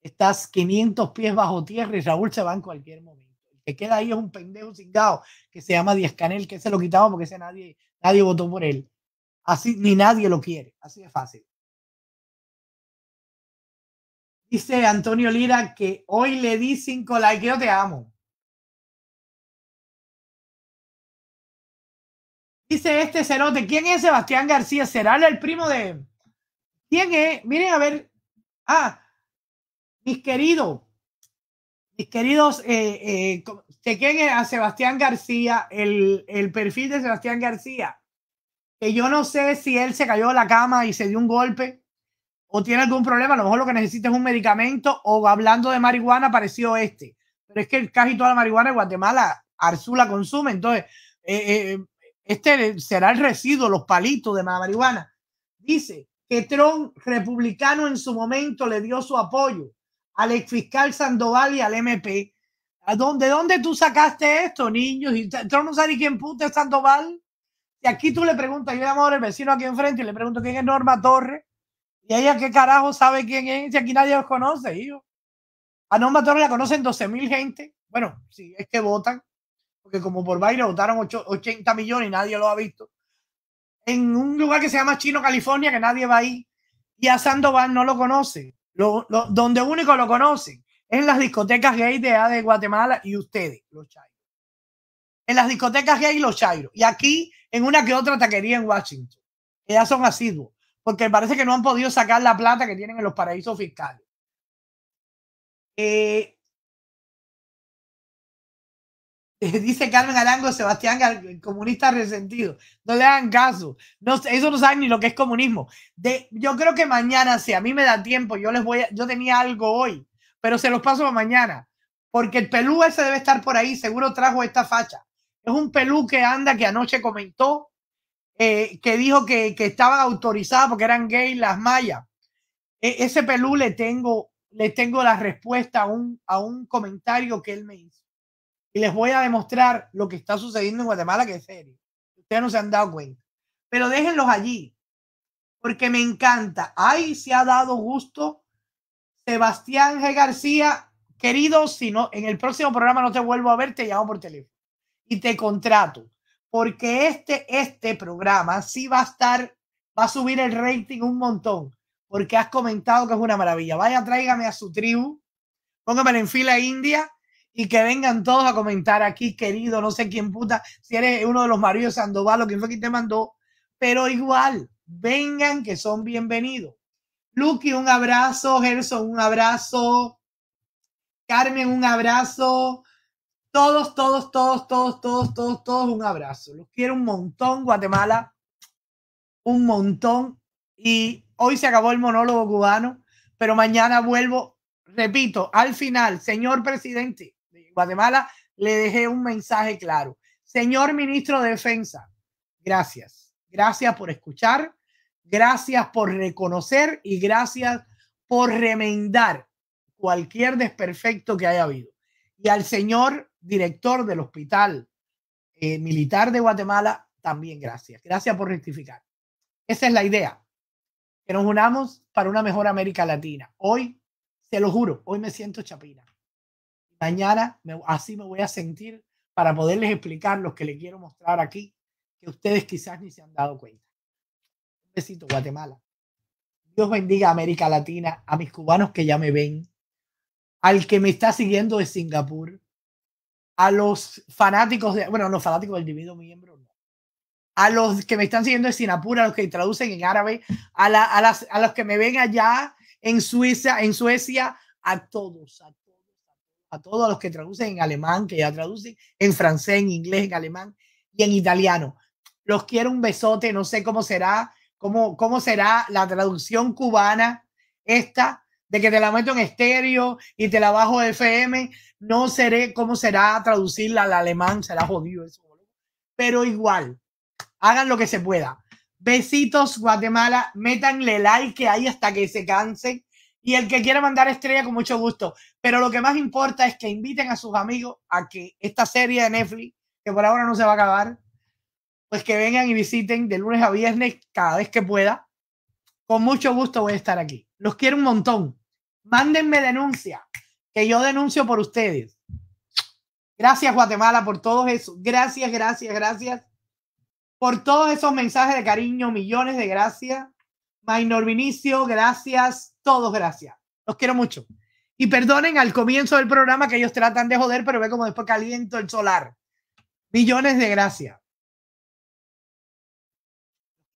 Estás 500 pies bajo tierra y Raúl se va en cualquier momento. El que queda ahí es un pendejo cingado que se llama Díaz Canel, que se lo quitaba porque ese nadie, nadie votó por él. Así, ni nadie lo quiere. Así de fácil. Dice Antonio Lira que hoy le di cinco likes. Yo te amo. Dice este cerote, ¿quién es Sebastián García? ¿Será el primo de... ¿Quién es? Miren a ver. Ah, mis queridos, mis queridos, eh, eh, a Sebastián García, el, perfil de Sebastián García. Que yo no sé si él se cayó de la cama y se dio un golpe o tiene algún problema. A lo mejor lo que necesita es un medicamento o hablando de marihuana apareció este. Pero es que casi toda la marihuana en Guatemala Arzú la consume. Entonces, eh, eh, este será el residuo, los palitos de marihuana. Dice que Trump, republicano en su momento, le dio su apoyo al exfiscal Sandoval y al MP. ¿De dónde, tú sacaste esto, niños? Y Trump no sabe quién puta es Sandoval. Y aquí tú le preguntas, yo llamo al vecino aquí enfrente y le pregunto quién es Norma Torres. Y ella, ¿qué carajo sabe quién es? Si aquí nadie los conoce, hijo. A Norma Torres la conocen 12 mil gente. Bueno, si sí, es que votan que como por baile votaron 80 millones y nadie lo ha visto, en un lugar que se llama Chino, California, que nadie va ahí, y a Sandoval no lo conoce, lo, donde único lo conocen, es en las discotecas gay de, de Guatemala y ustedes, los chairos. En las discotecas gay, los chairo. Y aquí, en una que otra taquería en Washington. Ya son asiduos, porque parece que no han podido sacar la plata que tienen en los paraísos fiscales. Eh, *laughs* dice Carmen Arango, Sebastián, comunista resentido. No le hagan caso. No, eso no saben ni lo que es comunismo. De, yo creo que mañana, si a mí me da tiempo, yo les voy a, yo tenía algo hoy, pero se los paso mañana. Porque el pelú ese debe estar por ahí, seguro trajo esta facha. Es un pelú que anda, que anoche comentó, eh, que dijo que, que estaban autorizadas porque eran gays las mayas. E, ese pelú le tengo, le tengo la respuesta un, a un comentario que él me hizo y les voy a demostrar lo que está sucediendo en Guatemala, que es serio. Ustedes no se han dado cuenta. Pero déjenlos allí, porque me encanta. Ahí se ha dado gusto Sebastián G. García. Querido, si no, en el próximo programa no te vuelvo a ver, te llamo por teléfono y te contrato, porque este, este programa sí va a estar, va a subir el rating un montón, porque has comentado que es una maravilla. Vaya, tráigame a su tribu, Póngame en fila india y que vengan todos a comentar aquí, querido, no sé quién puta, si eres uno de los maridos Sandoval o fue quien te mandó, pero igual, vengan que son bienvenidos. Lucky, un abrazo, Gerson, un abrazo, Carmen, un abrazo, todos, todos, todos, todos, todos, todos, todos, un abrazo. Los quiero un montón, Guatemala, un montón. Y hoy se acabó el monólogo cubano, pero mañana vuelvo, repito, al final, señor presidente, Guatemala, le dejé un mensaje claro. Señor ministro de Defensa, gracias. Gracias por escuchar, gracias por reconocer y gracias por remendar cualquier desperfecto que haya habido. Y al señor director del Hospital eh, Militar de Guatemala, también gracias. Gracias por rectificar. Esa es la idea, que nos unamos para una mejor América Latina. Hoy, se lo juro, hoy me siento chapina. Mañana así me voy a sentir para poderles explicar los que les quiero mostrar aquí, que ustedes quizás ni se han dado cuenta. Un besito, Guatemala. Dios bendiga a América Latina, a mis cubanos que ya me ven, al que me está siguiendo de Singapur, a los fanáticos, de, bueno, los fanáticos del divido miembro, a los que me están siguiendo de Singapur, a los que traducen en árabe, a, los que me ven allá en Suiza, en Suecia, a todos, a a todos los que traducen en alemán, que ya traducen en francés, en inglés, en alemán y en italiano. Los quiero un besote, no sé cómo será, cómo, cómo será la traducción cubana esta, de que te la meto en estéreo y te la bajo FM, no sé cómo será traducirla al alemán, será jodido eso. Pero igual, hagan lo que se pueda. Besitos, Guatemala, métanle like ahí hasta que se cansen y el que quiere mandar estrella, con mucho gusto. Pero lo que más importa es que inviten a sus amigos a que esta serie de Netflix, que por ahora no se va a acabar, pues que vengan y visiten de lunes a viernes cada vez que pueda. Con mucho gusto voy a estar aquí. Los quiero un montón. Mándenme denuncia, que yo denuncio por ustedes. Gracias Guatemala por todo eso. Gracias, gracias, gracias. Por todos esos mensajes de cariño, millones de gracias. Maynor Vinicio, gracias, todos gracias. Los quiero mucho. Y perdonen al comienzo del programa que ellos tratan de joder, pero ve como después caliento el solar. Millones de gracias.